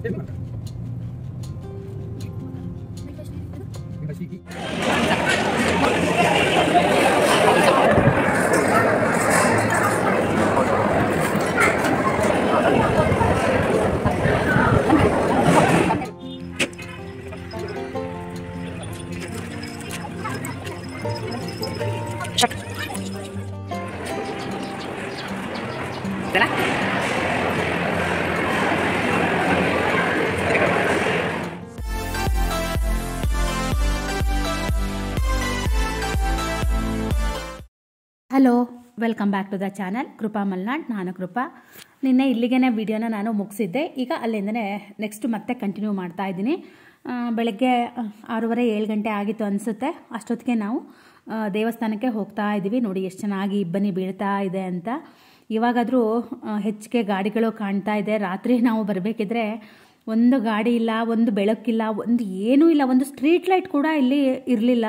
ってるのか。ವೆಲ್ಕಮ್ back to the channel Krupa Malnad ನಾನು ಕೃಪಾ ನಿನ್ನೆ ಇಲ್ಲಿಗೇ ವಿಡಿಯೋನ ನಾನು ಮುಗಿಸಿದ್ದೆ ಈಗ ಅಲ್ಲಿಂದನೇ ನೆಕ್ಸ್ಟ್ ಮತ್ತೆ ಕಂಟಿನ್ಯೂ ಮಾಡ್ತಾ ಇದ್ದೀನಿ ಬೆಳಗ್ಗೆ ಆರೂವರೆ ಏಳು ಗಂಟೆ ಆಗಿತ್ತು ಅನಿಸುತ್ತೆ ಅಷ್ಟೊತ್ತಿಗೆ ನಾವು ದೇವಸ್ಥಾನಕ್ಕೆ ಹೋಗ್ತಾ ಇದ್ದೀವಿ ನೋಡಿ ಎಷ್ಟು ಚೆನ್ನಾಗಿ ಇಬ್ಬನಿ ಬೀಳ್ತಾ ಇದೆ ಅಂತ ಇವಾಗಾದರೂ ಹೆಚ್ಚಿಗೆ ಗಾಡಿಗಳು ಕಾಣ್ತಾ ಇದೆ ರಾತ್ರಿ ನಾವು ಬರಬೇಕಿದ್ರೆ ಒಂದು ಗಾಡಿ ಇಲ್ಲ ಒಂದು ಬೆಳಕಿಲ್ಲ ಒಂದು ಏನೂ ಇಲ್ಲ ಒಂದು ಸ್ಟ್ರೀಟ್ ಲೈಟ್ ಕೂಡ ಇಲ್ಲಿ ಇರಲಿಲ್ಲ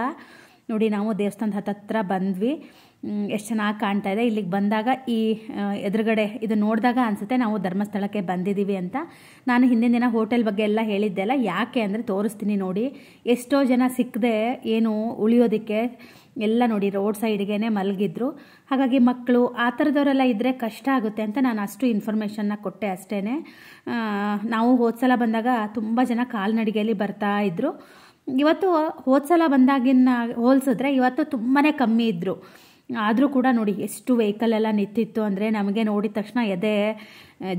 ನೋಡಿ ನಾವು ದೇವಸ್ಥಾನದ ಹತ್ತತ್ರ ಬಂದ್ವಿ ಎಷ್ಟು ಚೆನ್ನಾಗಿ ಕಾಣ್ತಾ ಇದೆ ಇಲ್ಲಿಗೆ ಬಂದಾಗ ಈ ಎದುರುಗಡೆ ಇದು ನೋಡಿದಾಗ ಅನಿಸುತ್ತೆ ನಾವು ಧರ್ಮಸ್ಥಳಕ್ಕೆ ಬಂದಿದ್ದೀವಿ ಅಂತ ನಾನು ಹಿಂದಿನ ದಿನ ಹೋಟೆಲ್ ಬಗ್ಗೆ ಎಲ್ಲ ಹೇಳಿದ್ದೆ ಅಲ್ಲ ಯಾಕೆ ಅಂದರೆ ತೋರಿಸ್ತೀನಿ ನೋಡಿ ಎಷ್ಟೋ ಜನ ಸಿಕ್ಕದೆ ಏನು ಉಳಿಯೋದಕ್ಕೆ ಎಲ್ಲ ನೋಡಿ ರೋಡ್ ಸೈಡ್ಗೇ ಮಲಗಿದ್ರು ಹಾಗಾಗಿ ಮಕ್ಕಳು ಆ ಥರದವರೆಲ್ಲ ಇದ್ದರೆ ಕಷ್ಟ ಆಗುತ್ತೆ ಅಂತ ನಾನು ಅಷ್ಟು ಇನ್ಫಾರ್ಮೇಷನ್ನ ಕೊಟ್ಟೆ ಅಷ್ಟೇ ನಾವು ಹೋದ ಸಲ ಬಂದಾಗ ತುಂಬ ಜನ ಕಾಲ್ನಡಿಗೆಯಲ್ಲಿ ಬರ್ತಾ ಇದ್ದರು ಇವತ್ತು ಹೋದ್ಸಲ ಸಲ ಬಂದಾಗಿನ ಹೋಲಿಸಿದ್ರೆ ಇವತ್ತು ತುಂಬಾ ಕಮ್ಮಿ ಇದ್ದರು ಆದರೂ ಕೂಡ ನೋಡಿ ಎಷ್ಟು ವೆಹಿಕಲ್ ಎಲ್ಲ ನಿಂತಿತ್ತು ಅಂದರೆ ನಮಗೆ ನೋಡಿದ ತಕ್ಷಣ ಎದೆ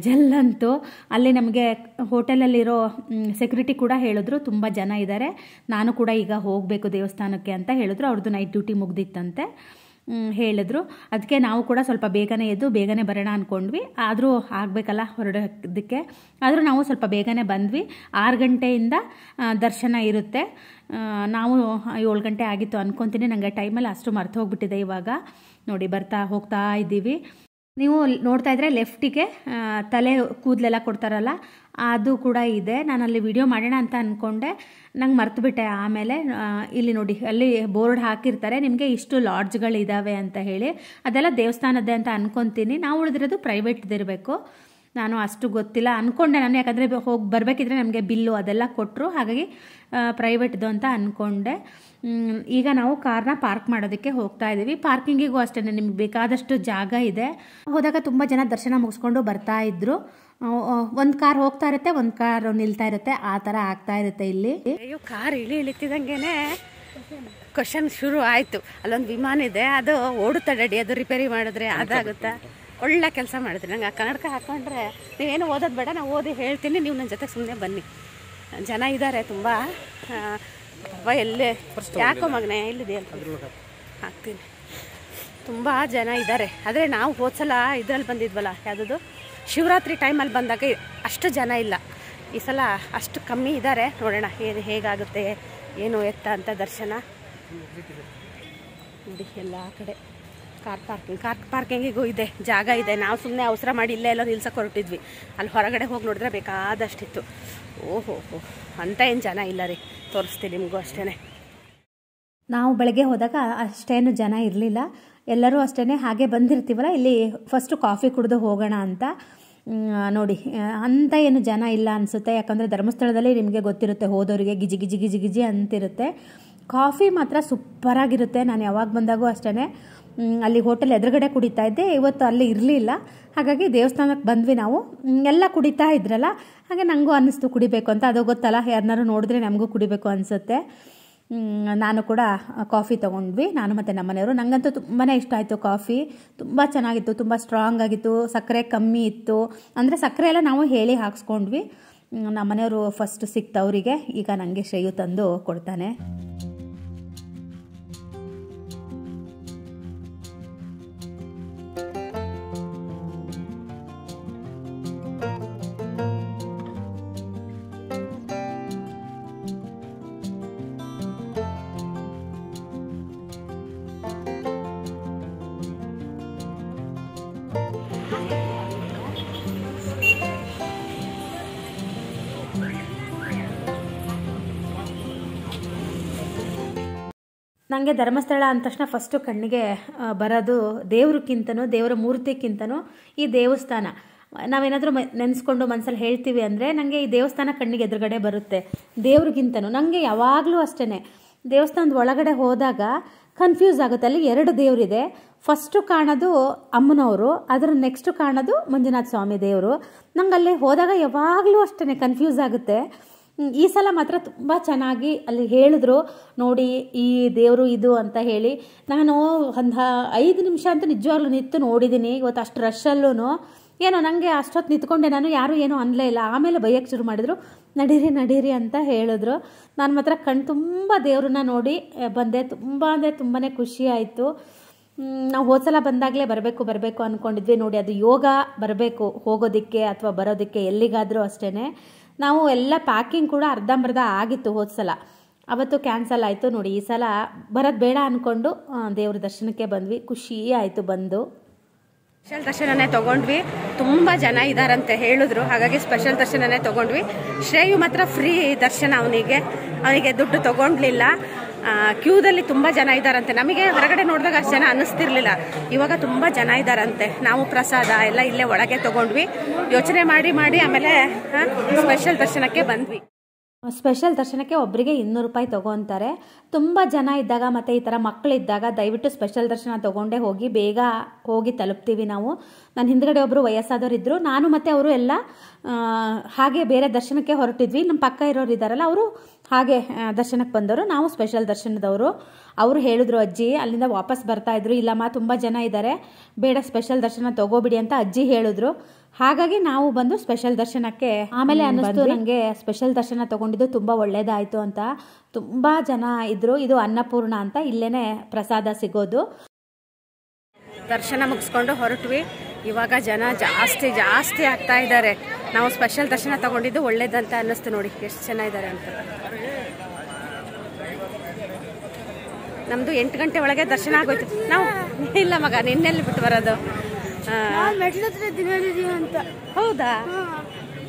ಜಲ್ ಅಂತು ಅಲ್ಲಿ ನಮಗೆ ಹೋಟೆಲಲ್ಲಿರೋ ಸೆಕ್ಯೂರಿಟಿ ಕೂಡ ಹೇಳಿದ್ರು ತುಂಬ ಜನ ಇದ್ದಾರೆ ನಾನು ಕೂಡ ಈಗ ಹೋಗಬೇಕು ದೇವಸ್ಥಾನಕ್ಕೆ ಅಂತ ಹೇಳಿದ್ರು ಅವ್ರದ್ದು ನೈಟ್ ಡ್ಯೂಟಿ ಮುಗ್ದಿತ್ತಂತೆ ಹೇಳಿದ್ರು ಅದಕ್ಕೆ ನಾವು ಕೂಡ ಸ್ವಲ್ಪ ಬೇಗನೆ ಎದ್ದು ಬೇಗನೆ ಬರೋಣ ಅಂದ್ಕೊಂಡ್ವಿ ಆದರೂ ಆಗಬೇಕಲ್ಲ ಹೊರಡೋದಕ್ಕೆ ಆದರೂ ನಾವು ಸ್ವಲ್ಪ ಬೇಗನೆ ಬಂದ್ವಿ ಆರು ಗಂಟೆಯಿಂದ ದರ್ಶನ ಇರುತ್ತೆ ನಾವು ಏಳು ಗಂಟೆ ಆಗಿತ್ತು ಅಂದ್ಕೊತೀನಿ ನನಗೆ ಟೈಮಲ್ಲಿ ಅಷ್ಟು ಮರ್ತು ಹೋಗ್ಬಿಟ್ಟಿದೆ ಇವಾಗ ನೋಡಿ ಬರ್ತಾ ಹೋಗ್ತಾ ಇದ್ದೀವಿ ನೀವು ನೋಡ್ತಾ ಇದ್ರೆ ಲೆಫ್ಟಿಗೆ ತಲೆ ಕೂದಲೆಲ್ಲ ಕೊಡ್ತಾರಲ್ಲ ಅದು ಕೂಡ ಇದೆ ನಾನು ಅಲ್ಲಿ ವಿಡಿಯೋ ಮಾಡೋಣ ಅಂತ ಅಂದ್ಕೊಂಡೆ ನಂಗೆ ಮರ್ತುಬಿಟ್ಟೆ ಆಮೇಲೆ ಇಲ್ಲಿ ನೋಡಿ ಅಲ್ಲಿ ಬೋರ್ಡ್ ಹಾಕಿರ್ತಾರೆ ನಿಮಗೆ ಇಷ್ಟು ಲಾಡ್ಜ್ಗಳಿದ್ದಾವೆ ಅಂತ ಹೇಳಿ ಅದೆಲ್ಲ ದೇವಸ್ಥಾನದ್ದೇ ಅಂತ ಅಂದ್ಕೊತೀನಿ ನಾವು ಉಳಿದಿರೋದು ಪ್ರೈವೇಟ್ದಿರಬೇಕು ನಾನು ಅಷ್ಟು ಗೊತ್ತಿಲ್ಲ ಅಂದ್ಕೊಂಡೆ ನಾನು ಯಾಕಂದರೆ ಹೋಗಿ ಬರಬೇಕಿದ್ರೆ ನಮಗೆ ಬಿಲ್ಲು ಅದೆಲ್ಲ ಕೊಟ್ಟರು ಹಾಗಾಗಿ ಪ್ರೈವೇಟ್ದು ಅಂತ ಅಂದ್ಕೊಂಡೆ ಈಗ ನಾವು ಕಾರ್ನ ಪಾರ್ಕ್ ಮಾಡೋದಕ್ಕೆ ಹೋಗ್ತಾ ಇದ್ದೀವಿ ಪಾರ್ಕಿಂಗಿಗೂ ಅಷ್ಟೇ ನಿಮಗೆ ಬೇಕಾದಷ್ಟು ಜಾಗ ಇದೆ ಹೋದಾಗ ತುಂಬ ಜನ ದರ್ಶನ ಮುಗಿಸ್ಕೊಂಡು ಬರ್ತಾ ಇದ್ರು ಒಂದು ಕಾರ್ ಹೋಗ್ತಾ ಇರುತ್ತೆ ಒಂದು ಕಾರ್ ನಿಲ್ತಾ ಇರುತ್ತೆ ಆ ಥರ ಆಗ್ತಾ ಇರುತ್ತೆ ಇಲ್ಲಿ ಅಯ್ಯೋ ಕಾರ್ ಇಳಿ ಇಳಿತಿದಂಗೆನೆ ಕ್ವಶನ್ ಶುರು ಆಯಿತು ಅಲ್ಲೊಂದು ವಿಮಾನ ಇದೆ ಅದು ಓಡುತ್ತ ಡಡಿ ಅದು ರಿಪೇರಿ ಮಾಡಿದ್ರೆ ಅದಾಗುತ್ತಾ ಒಳ್ಳೆ ಕೆಲಸ ಮಾಡಿದ್ರಿ ನಂಗೆ ಆ ಕನ್ನಡಕ ಹಾಕೊಂಡ್ರೆ ನೀವೇನು ಓದೋದು ಬೇಡ ನಾನು ಓದಿ ಹೇಳ್ತೀನಿ ನೀವು ನನ್ನ ಜೊತೆ ಸುಮ್ಮನೆ ಬನ್ನಿ ಜನ ಇದ್ದಾರೆ ತುಂಬ ಅವ ಎಲ್ಲೇ ಯಾಕೋ ಮಗನೇ ಇಲ್ಲಿದೆ ಹಾಕ್ತೀನಿ ತುಂಬ ಜನ ಇದ್ದಾರೆ ಆದರೆ ನಾವು ಹೋದ್ಸಲ ಇದ್ರಲ್ಲಿ ಬಂದಿದ್ವಲ್ಲ ಯಾವುದದು ಶಿವರಾತ್ರಿ ಟೈಮಲ್ಲಿ ಬಂದಾಗ ಅಷ್ಟು ಜನ ಇಲ್ಲ ಈ ಸಲ ಅಷ್ಟು ಕಮ್ಮಿ ಇದ್ದಾರೆ ನೋಡೋಣ ಏನು ಹೇಗಾಗುತ್ತೆ ಏನು ಎತ್ತ ಅಂತ ದರ್ಶನ ನೋಡಿ ಎಲ್ಲ ಕಡೆ ಕಾರ್ ಪಾರ್ಕಿಂಗ್ ಕಾರ್ ಪಾರ್ಕಿಂಗಿಗೂ ಇದೆ ಜಾಗ ಇದೆ ನಾವು ಸುಮ್ಮನೆ ಅವಸರ ಮಾಡಿ ಇಲ್ಲೇ ಎಲ್ಲೋ ನಿಲ್ಸಕ್ಕೆ ಹೊರಟಿದ್ವಿ ಅಲ್ಲಿ ಹೊರಗಡೆ ಹೋಗಿ ನೋಡಿದ್ರೆ ಬೇಕಾದಷ್ಟಿತ್ತು ಓಹೋ ಅಂತ ಏನು ಜನ ಇಲ್ಲ ರೀ ತೋರಿಸ್ತೀನಿ ನಿಮಗೂ ಅಷ್ಟೇ ನಾವು ಬೆಳಗ್ಗೆ ಹೋದಾಗ ಅಷ್ಟೇನು ಜನ ಇರಲಿಲ್ಲ ಎಲ್ಲರೂ ಅಷ್ಟೇ ಹಾಗೆ ಬಂದಿರ್ತೀವಲ್ಲ ಇಲ್ಲಿ ಫಸ್ಟು ಕಾಫಿ ಕುಡಿದು ಹೋಗೋಣ ಅಂತ ನೋಡಿ ಅಂತ ಏನು ಜನ ಇಲ್ಲ ಅನಿಸುತ್ತೆ ಯಾಕಂದರೆ ಧರ್ಮಸ್ಥಳದಲ್ಲಿ ನಿಮಗೆ ಗೊತ್ತಿರುತ್ತೆ ಹೋದವರಿಗೆ ಗಿಜಿ ಗಿಜಿ ಗಿಜಿ ಗಿಜಿ ಅಂತಿರುತ್ತೆ ಕಾಫಿ ಮಾತ್ರ ಸೂಪರಾಗಿರುತ್ತೆ ನಾನು ಯಾವಾಗ ಬಂದಾಗೂ ಅಷ್ಟೇ ಅಲ್ಲಿ ಹೋಟೆಲ್ ಎದುರುಗಡೆ ಕುಡಿತಾ ಇದ್ದೆ ಇವತ್ತು ಅಲ್ಲಿ ಇರಲಿಲ್ಲ ಹಾಗಾಗಿ ದೇವಸ್ಥಾನಕ್ಕೆ ಬಂದ್ವಿ ನಾವು ಎಲ್ಲ ಕುಡಿತಾ ಇದ್ರಲ್ಲ ಹಾಗೆ ನನಗೂ ಅನ್ನಿಸ್ತು ಕುಡಿಬೇಕು ಅಂತ ಅದು ಗೊತ್ತಲ್ಲ ಯಾರನ್ನಾರು ನೋಡಿದ್ರೆ ನಮಗೂ ಕುಡಿಬೇಕು ಅನಿಸುತ್ತೆ ನಾನು ಕೂಡ ಕಾಫಿ ತೊಗೊಂಡ್ವಿ ನಾನು ಮತ್ತು ಮನೆಯವರು ನನಗಂತೂ ತುಂಬಾ ಇಷ್ಟ ಆಯಿತು ಕಾಫಿ ತುಂಬ ಚೆನ್ನಾಗಿತ್ತು ತುಂಬ ಸ್ಟ್ರಾಂಗ್ ಆಗಿತ್ತು ಸಕ್ಕರೆ ಕಮ್ಮಿ ಇತ್ತು ಅಂದರೆ ಸಕ್ಕರೆ ಎಲ್ಲ ನಾವು ಹೇಳಿ ಹಾಕ್ಸ್ಕೊಂಡ್ವಿ ನಮ್ಮನೆಯವರು ಫಸ್ಟ್ ಸಿಕ್ತವರಿಗೆ ಈಗ ನನಗೆ ಶ್ರೇಯು ತಂದು ಕೊಡ್ತಾನೆ ನನಗೆ ಧರ್ಮಸ್ಥಳ ಅಂದ ತಕ್ಷಣ ಫಸ್ಟು ಕಣ್ಣಿಗೆ ಬರೋದು ದೇವ್ರಕ್ಕಿಂತನೂ ದೇವರ ಮೂರ್ತಿಕ್ಕಿಂತನೂ ಈ ದೇವಸ್ಥಾನ ನಾವೇನಾದರೂ ಮ ನೆನೆಸ್ಕೊಂಡು ಮನಸ್ಸಲ್ಲಿ ಹೇಳ್ತೀವಿ ಅಂದರೆ ನನಗೆ ಈ ದೇವಸ್ಥಾನ ಕಣ್ಣಿಗೆ ಎದುರುಗಡೆ ಬರುತ್ತೆ ದೇವ್ರಿಗಿಂತನೂ ನನಗೆ ಯಾವಾಗಲೂ ಅಷ್ಟೇ ದೇವಸ್ಥಾನದ ಒಳಗಡೆ ಹೋದಾಗ ಕನ್ಫ್ಯೂಸ್ ಆಗುತ್ತೆ ಅಲ್ಲಿ ಎರಡು ದೇವರಿದೆ ಫಸ್ಟು ಕಾಣೋದು ಅಮ್ಮನವರು ಅದರ ನೆಕ್ಸ್ಟು ಕಾಣೋದು ಮಂಜುನಾಥ ಸ್ವಾಮಿ ದೇವರು ನಂಗೆ ಅಲ್ಲಿ ಹೋದಾಗ ಯಾವಾಗಲೂ ಅಷ್ಟೇ ಕನ್ಫ್ಯೂಸ್ ಆಗುತ್ತೆ ಈ ಸಲ ಮಾತ್ರ ತುಂಬ ಚೆನ್ನಾಗಿ ಅಲ್ಲಿ ಹೇಳಿದ್ರು ನೋಡಿ ಈ ದೇವರು ಇದು ಅಂತ ಹೇಳಿ ನಾನು ಒಂದು ಐದು ನಿಮಿಷ ಅಂತ ನಿಜವಾಗ್ಲೂ ನಿಂತು ನೋಡಿದ್ದೀನಿ ಇವತ್ತು ಅಷ್ಟು ರಶಲ್ಲೂ ಏನೋ ನನಗೆ ಅಷ್ಟೊತ್ತು ನಿಂತ್ಕೊಂಡೆ ನಾನು ಯಾರೂ ಏನೂ ಅನ್ನಲೇ ಇಲ್ಲ ಆಮೇಲೆ ಬೈಯಕ್ಕೆ ಶುರು ಮಾಡಿದರು ನಡೀರಿ ನಡೀರಿ ಅಂತ ಹೇಳಿದ್ರು ನಾನು ಮಾತ್ರ ಕಣ್ಣು ತುಂಬ ದೇವ್ರನ್ನ ನೋಡಿ ಬಂದೆ ತುಂಬ ಅಂದರೆ ತುಂಬಾ ಖುಷಿ ನಾವು ಹೋದ ಸಲ ಬಂದಾಗಲೇ ಬರಬೇಕು ಬರಬೇಕು ಅಂದ್ಕೊಂಡಿದ್ವಿ ನೋಡಿ ಅದು ಯೋಗ ಬರಬೇಕು ಹೋಗೋದಕ್ಕೆ ಅಥವಾ ಬರೋದಕ್ಕೆ ಎಲ್ಲಿಗಾದರೂ ಅಷ್ಟೇ ನಾವು ಎಲ್ಲ ಪ್ಯಾಕಿಂಗ್ ಕೂಡ ಅರ್ಧಂಬರ್ಧ ಆಗಿತ್ತು ಹೋದ ಸಲ ಅವತ್ತು ಕ್ಯಾನ್ಸಲ್ ಆಯಿತು ನೋಡಿ ಈ ಸಲ ಬರೋದು ಬೇಡ ಅಂದ್ಕೊಂಡು ದೇವ್ರ ದರ್ಶನಕ್ಕೆ ಬಂದ್ವಿ ಖುಷಿ ಆಯಿತು ಬಂದು ಸ್ಪೆಷಲ್ ದರ್ಶನನೇ ತೊಗೊಂಡ್ವಿ ತುಂಬ ಜನ ಇದ್ದಾರಂತೆ ಹೇಳಿದ್ರು ಹಾಗಾಗಿ ಸ್ಪೆಷಲ್ ದರ್ಶನನೇ ತೊಗೊಂಡ್ವಿ ಶ್ರೇಯು ಮಾತ್ರ ಫ್ರೀ ದರ್ಶನ ಅವನಿಗೆ ಅವನಿಗೆ ದುಡ್ಡು ತೊಗೊಂಡ್ಲಿಲ್ಲ ಕ್ಯೂದಲ್ಲಿ ತುಂಬ ಜನ ಇದ್ದಾರಂತೆ ನಮಗೆ ಹೊರಗಡೆ ನೋಡಿದಾಗ ಅಷ್ಟು ಜನ ಅನ್ನಿಸ್ತಿರ್ಲಿಲ್ಲ ಇವಾಗ ತುಂಬ ಜನ ಇದ್ದಾರಂತೆ ನಾವು ಪ್ರಸಾದ ಎಲ್ಲ ಇಲ್ಲೇ ಒಳಗೆ ತಗೊಂಡ್ವಿ ಯೋಚನೆ ಮಾಡಿ ಮಾಡಿ ಆಮೇಲೆ ಸ್ಪೆಷಲ್ ದರ್ಶನಕ್ಕೆ ಬಂದ್ವಿ ಸ್ಪೆಷಲ್ ದರ್ಶನಕ್ಕೆ ಒಬ್ಬರಿಗೆ ಇನ್ನೂರು ರೂಪಾಯಿ ತೊಗೊತಾರೆ ತುಂಬ ಜನ ಇದ್ದಾಗ ಮತ್ತು ಈ ಥರ ಮಕ್ಕಳಿದ್ದಾಗ ದಯವಿಟ್ಟು ಸ್ಪೆಷಲ್ ದರ್ಶನ ತೊಗೊಂಡೇ ಹೋಗಿ ಬೇಗ ಹೋಗಿ ತಲುಪ್ತೀವಿ ನಾವು ನನ್ನ ಹಿಂದ್ಗಡೆ ಒಬ್ಬರು ವಯಸ್ಸಾದವರಿದ್ದರು ನಾನು ಮತ್ತು ಅವರು ಎಲ್ಲ ಹಾಗೆ ಬೇರೆ ದರ್ಶನಕ್ಕೆ ಹೊರಟಿದ್ವಿ ನಮ್ಮ ಪಕ್ಕ ಇರೋರು ಇದ್ದಾರಲ್ಲ ಅವರು ಹಾಗೆ ದರ್ಶನಕ್ಕೆ ಬಂದವರು ನಾವು ಸ್ಪೆಷಲ್ ದರ್ಶನದವರು ಅವರು ಹೇಳಿದ್ರು ಅಜ್ಜಿ ಅಲ್ಲಿಂದ ವಾಪಸ್ ಬರ್ತಾ ಇದ್ರು ಇಲ್ಲಮ್ಮ ತುಂಬ ಜನ ಇದ್ದಾರೆ ಬೇಡ ಸ್ಪೆಷಲ್ ದರ್ಶನ ತಗೋಬಿಡಿ ಅಂತ ಅಜ್ಜಿ ಹೇಳಿದ್ರು ಹಾಗಾಗಿ ನಾವು ಬಂದು ಸ್ಪೆಷಲ್ ದರ್ಶನಕ್ಕೆ ಆಮೇಲೆ ಅನ್ನಿಸ್ತು ನನಗೆ ಸ್ಪೆಷಲ್ ದರ್ಶನ ತಗೊಂಡಿದ್ದು ತುಂಬ ಒಳ್ಳೇದಾಯಿತು ಅಂತ ತುಂಬ ಜನ ಇದ್ದರು ಇದು ಅನ್ನಪೂರ್ಣ ಅಂತ ಇಲ್ಲೇನೆ ಪ್ರಸಾದ ಸಿಗೋದು ದರ್ಶನ ಮುಗಿಸ್ಕೊಂಡು ಹೊರಟ್ವಿ ಇವಾಗ ಜನ ಜಾಸ್ತಿ ಜಾಸ್ತಿ ಆಗ್ತಾ ಇದ್ದಾರೆ ನಾವು ಸ್ಪೆಷಲ್ ದರ್ಶನ ತಗೊಂಡಿದ್ದು ಒಳ್ಳೇದಂತ ಅನ್ನಿಸ್ತು ನೋಡಿ ಎಷ್ಟು ಚೆನ್ನಾಗಿದ್ದಾರೆ ಅಂತ ನಮ್ದು ಎಂಟು ಗಂಟೆ ಒಳಗೆ ದರ್ಶನ ಆಗೋಯ್ತು ನಾವು ಇಲ್ಲ ಮಗ ನಿನ್ನೆಲ್ಲಿ ಬಿಟ್ಟು ಬರೋದು ಅಂತ ಹೌದಾ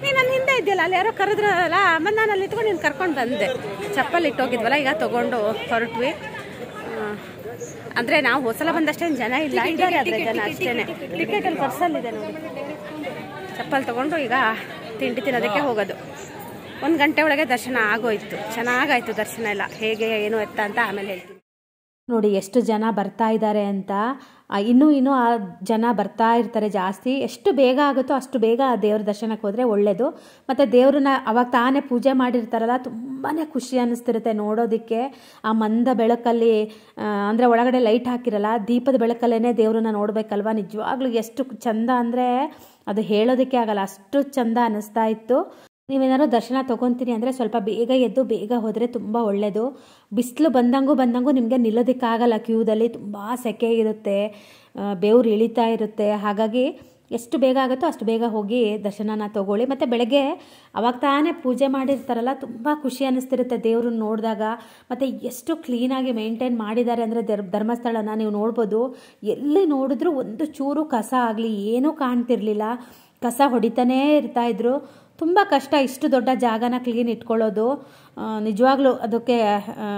ನೀನು ನನ್ನ ಹಿಂದೆ ಇದೆಯಲ್ಲ ಅಲ್ಲಿ ಯಾರೋ ಕರೆದ್ರಲ್ಲ ಅಮ್ಮ ನಾನು ಅಲ್ಲಿ ಇಟ್ಕೊಂಡು ನೀನು ಕರ್ಕೊಂಡು ಬಂದೆ ಚಪ್ಪಲಿ ಇಟ್ಟೋಗಿದ್ವಲ್ಲ ಈಗ ತಗೊಂಡು ಹೊರಟ್ವಿ ಅಂದ್ರೆ ನಾವು ಹೊಸಲ ಬಂದಷ್ಟೇನು ಜನ ಇಲ್ಲ ಇದ್ದಾರೆ ಅದ್ರ ಜನ ಅಲ್ಲಿ ಪರ್ಸಲ್ ಇದೆ ನೋಡಿ ಚಪ್ಪಲ್ ತಗೊಂಡು ಈಗ ತಿಂಡಿ ತಿನ್ನೋದಕ್ಕೆ ಹೋಗೋದು ಒಂದು ಗಂಟೆ ಒಳಗೆ ದರ್ಶನ ಆಗೋಯ್ತು ಚೆನ್ನಾಗಾಯ್ತು ದರ್ಶನ ಎಲ್ಲ ಹೇಗೆ ಏನು ಎತ್ತ ಅಂತ ಆಮೇಲೆ ಹೇಳ್ತೀನಿ ನೋಡಿ ಎಷ್ಟು ಜನ ಬರ್ತಾ ಇದ್ದಾರೆ ಅಂತ ಇನ್ನೂ ಇನ್ನೂ ಆ ಜನ ಬರ್ತಾ ಇರ್ತಾರೆ ಜಾಸ್ತಿ ಎಷ್ಟು ಬೇಗ ಆಗುತ್ತೋ ಅಷ್ಟು ಬೇಗ ಆ ದೇವ್ರ ದರ್ಶನಕ್ಕೆ ಹೋದರೆ ಒಳ್ಳೆಯದು ಮತ್ತು ದೇವ್ರನ್ನ ಅವಾಗ ತಾನೇ ಪೂಜೆ ಮಾಡಿರ್ತಾರಲ್ಲ ತುಂಬಾ ಖುಷಿ ಅನ್ನಿಸ್ತಿರುತ್ತೆ ನೋಡೋದಕ್ಕೆ ಆ ಮಂದ ಬೆಳಕಲ್ಲಿ ಅಂದರೆ ಒಳಗಡೆ ಲೈಟ್ ಹಾಕಿರಲ್ಲ ದೀಪದ ಬೆಳಕಲ್ಲೇ ದೇವ್ರನ್ನ ನೋಡಬೇಕಲ್ವ ನಿಜವಾಗ್ಲೂ ಎಷ್ಟು ಚಂದ ಅಂದರೆ ಅದು ಹೇಳೋದಕ್ಕೆ ಆಗಲ್ಲ ಅಷ್ಟು ಚಂದ ಅನ್ನಿಸ್ತಾ ಇತ್ತು ನೀವೇನಾದ್ರು ದರ್ಶನ ತೊಗೊತೀನಿ ಅಂದರೆ ಸ್ವಲ್ಪ ಬೇಗ ಎದ್ದು ಬೇಗ ಹೋದರೆ ತುಂಬ ಒಳ್ಳೆಯದು ಬಿಸಿಲು ಬಂದಂಗೂ ಬಂದಂಗೂ ನಿಮಗೆ ನಿಲ್ಲೋದಕ್ಕಾಗಲ್ಲ ಕ್ಯೂದಲ್ಲಿ ತುಂಬ ಸೆಕೆ ಇರುತ್ತೆ ಬೇವ್ರು ಇಳಿತಾ ಇರುತ್ತೆ ಹಾಗಾಗಿ ಎಷ್ಟು ಬೇಗ ಆಗುತ್ತೋ ಅಷ್ಟು ಬೇಗ ಹೋಗಿ ದರ್ಶನನ ತೊಗೊಳ್ಳಿ ಮತ್ತು ಬೆಳಗ್ಗೆ ಅವಾಗ ತಾನೇ ಪೂಜೆ ಮಾಡಿರ್ತಾರಲ್ಲ ತುಂಬ ಖುಷಿ ಅನ್ನಿಸ್ತಿರುತ್ತೆ ದೇವ್ರನ್ನ ನೋಡಿದಾಗ ಮತ್ತು ಎಷ್ಟು ಕ್ಲೀನಾಗಿ ಮೇಂಟೈನ್ ಮಾಡಿದ್ದಾರೆ ಅಂದರೆ ಧರ್ ಧರ್ಮಸ್ಥಳನ ನೀವು ನೋಡ್ಬೋದು ಎಲ್ಲಿ ನೋಡಿದ್ರೂ ಒಂದು ಚೂರು ಕಸ ಆಗಲಿ ಏನೂ ಕಾಣ್ತಿರ್ಲಿಲ್ಲ ಕಸ ಹೊಡಿತಾನೇ ಇರ್ತಾಯಿದ್ರು ತುಂಬ ಕಷ್ಟ ಇಷ್ಟು ದೊಡ್ಡ ಜಾಗನ ಕ್ಲೀನ್ ಇಟ್ಕೊಳ್ಳೋದು ನಿಜವಾಗ್ಲೂ ಅದಕ್ಕೆ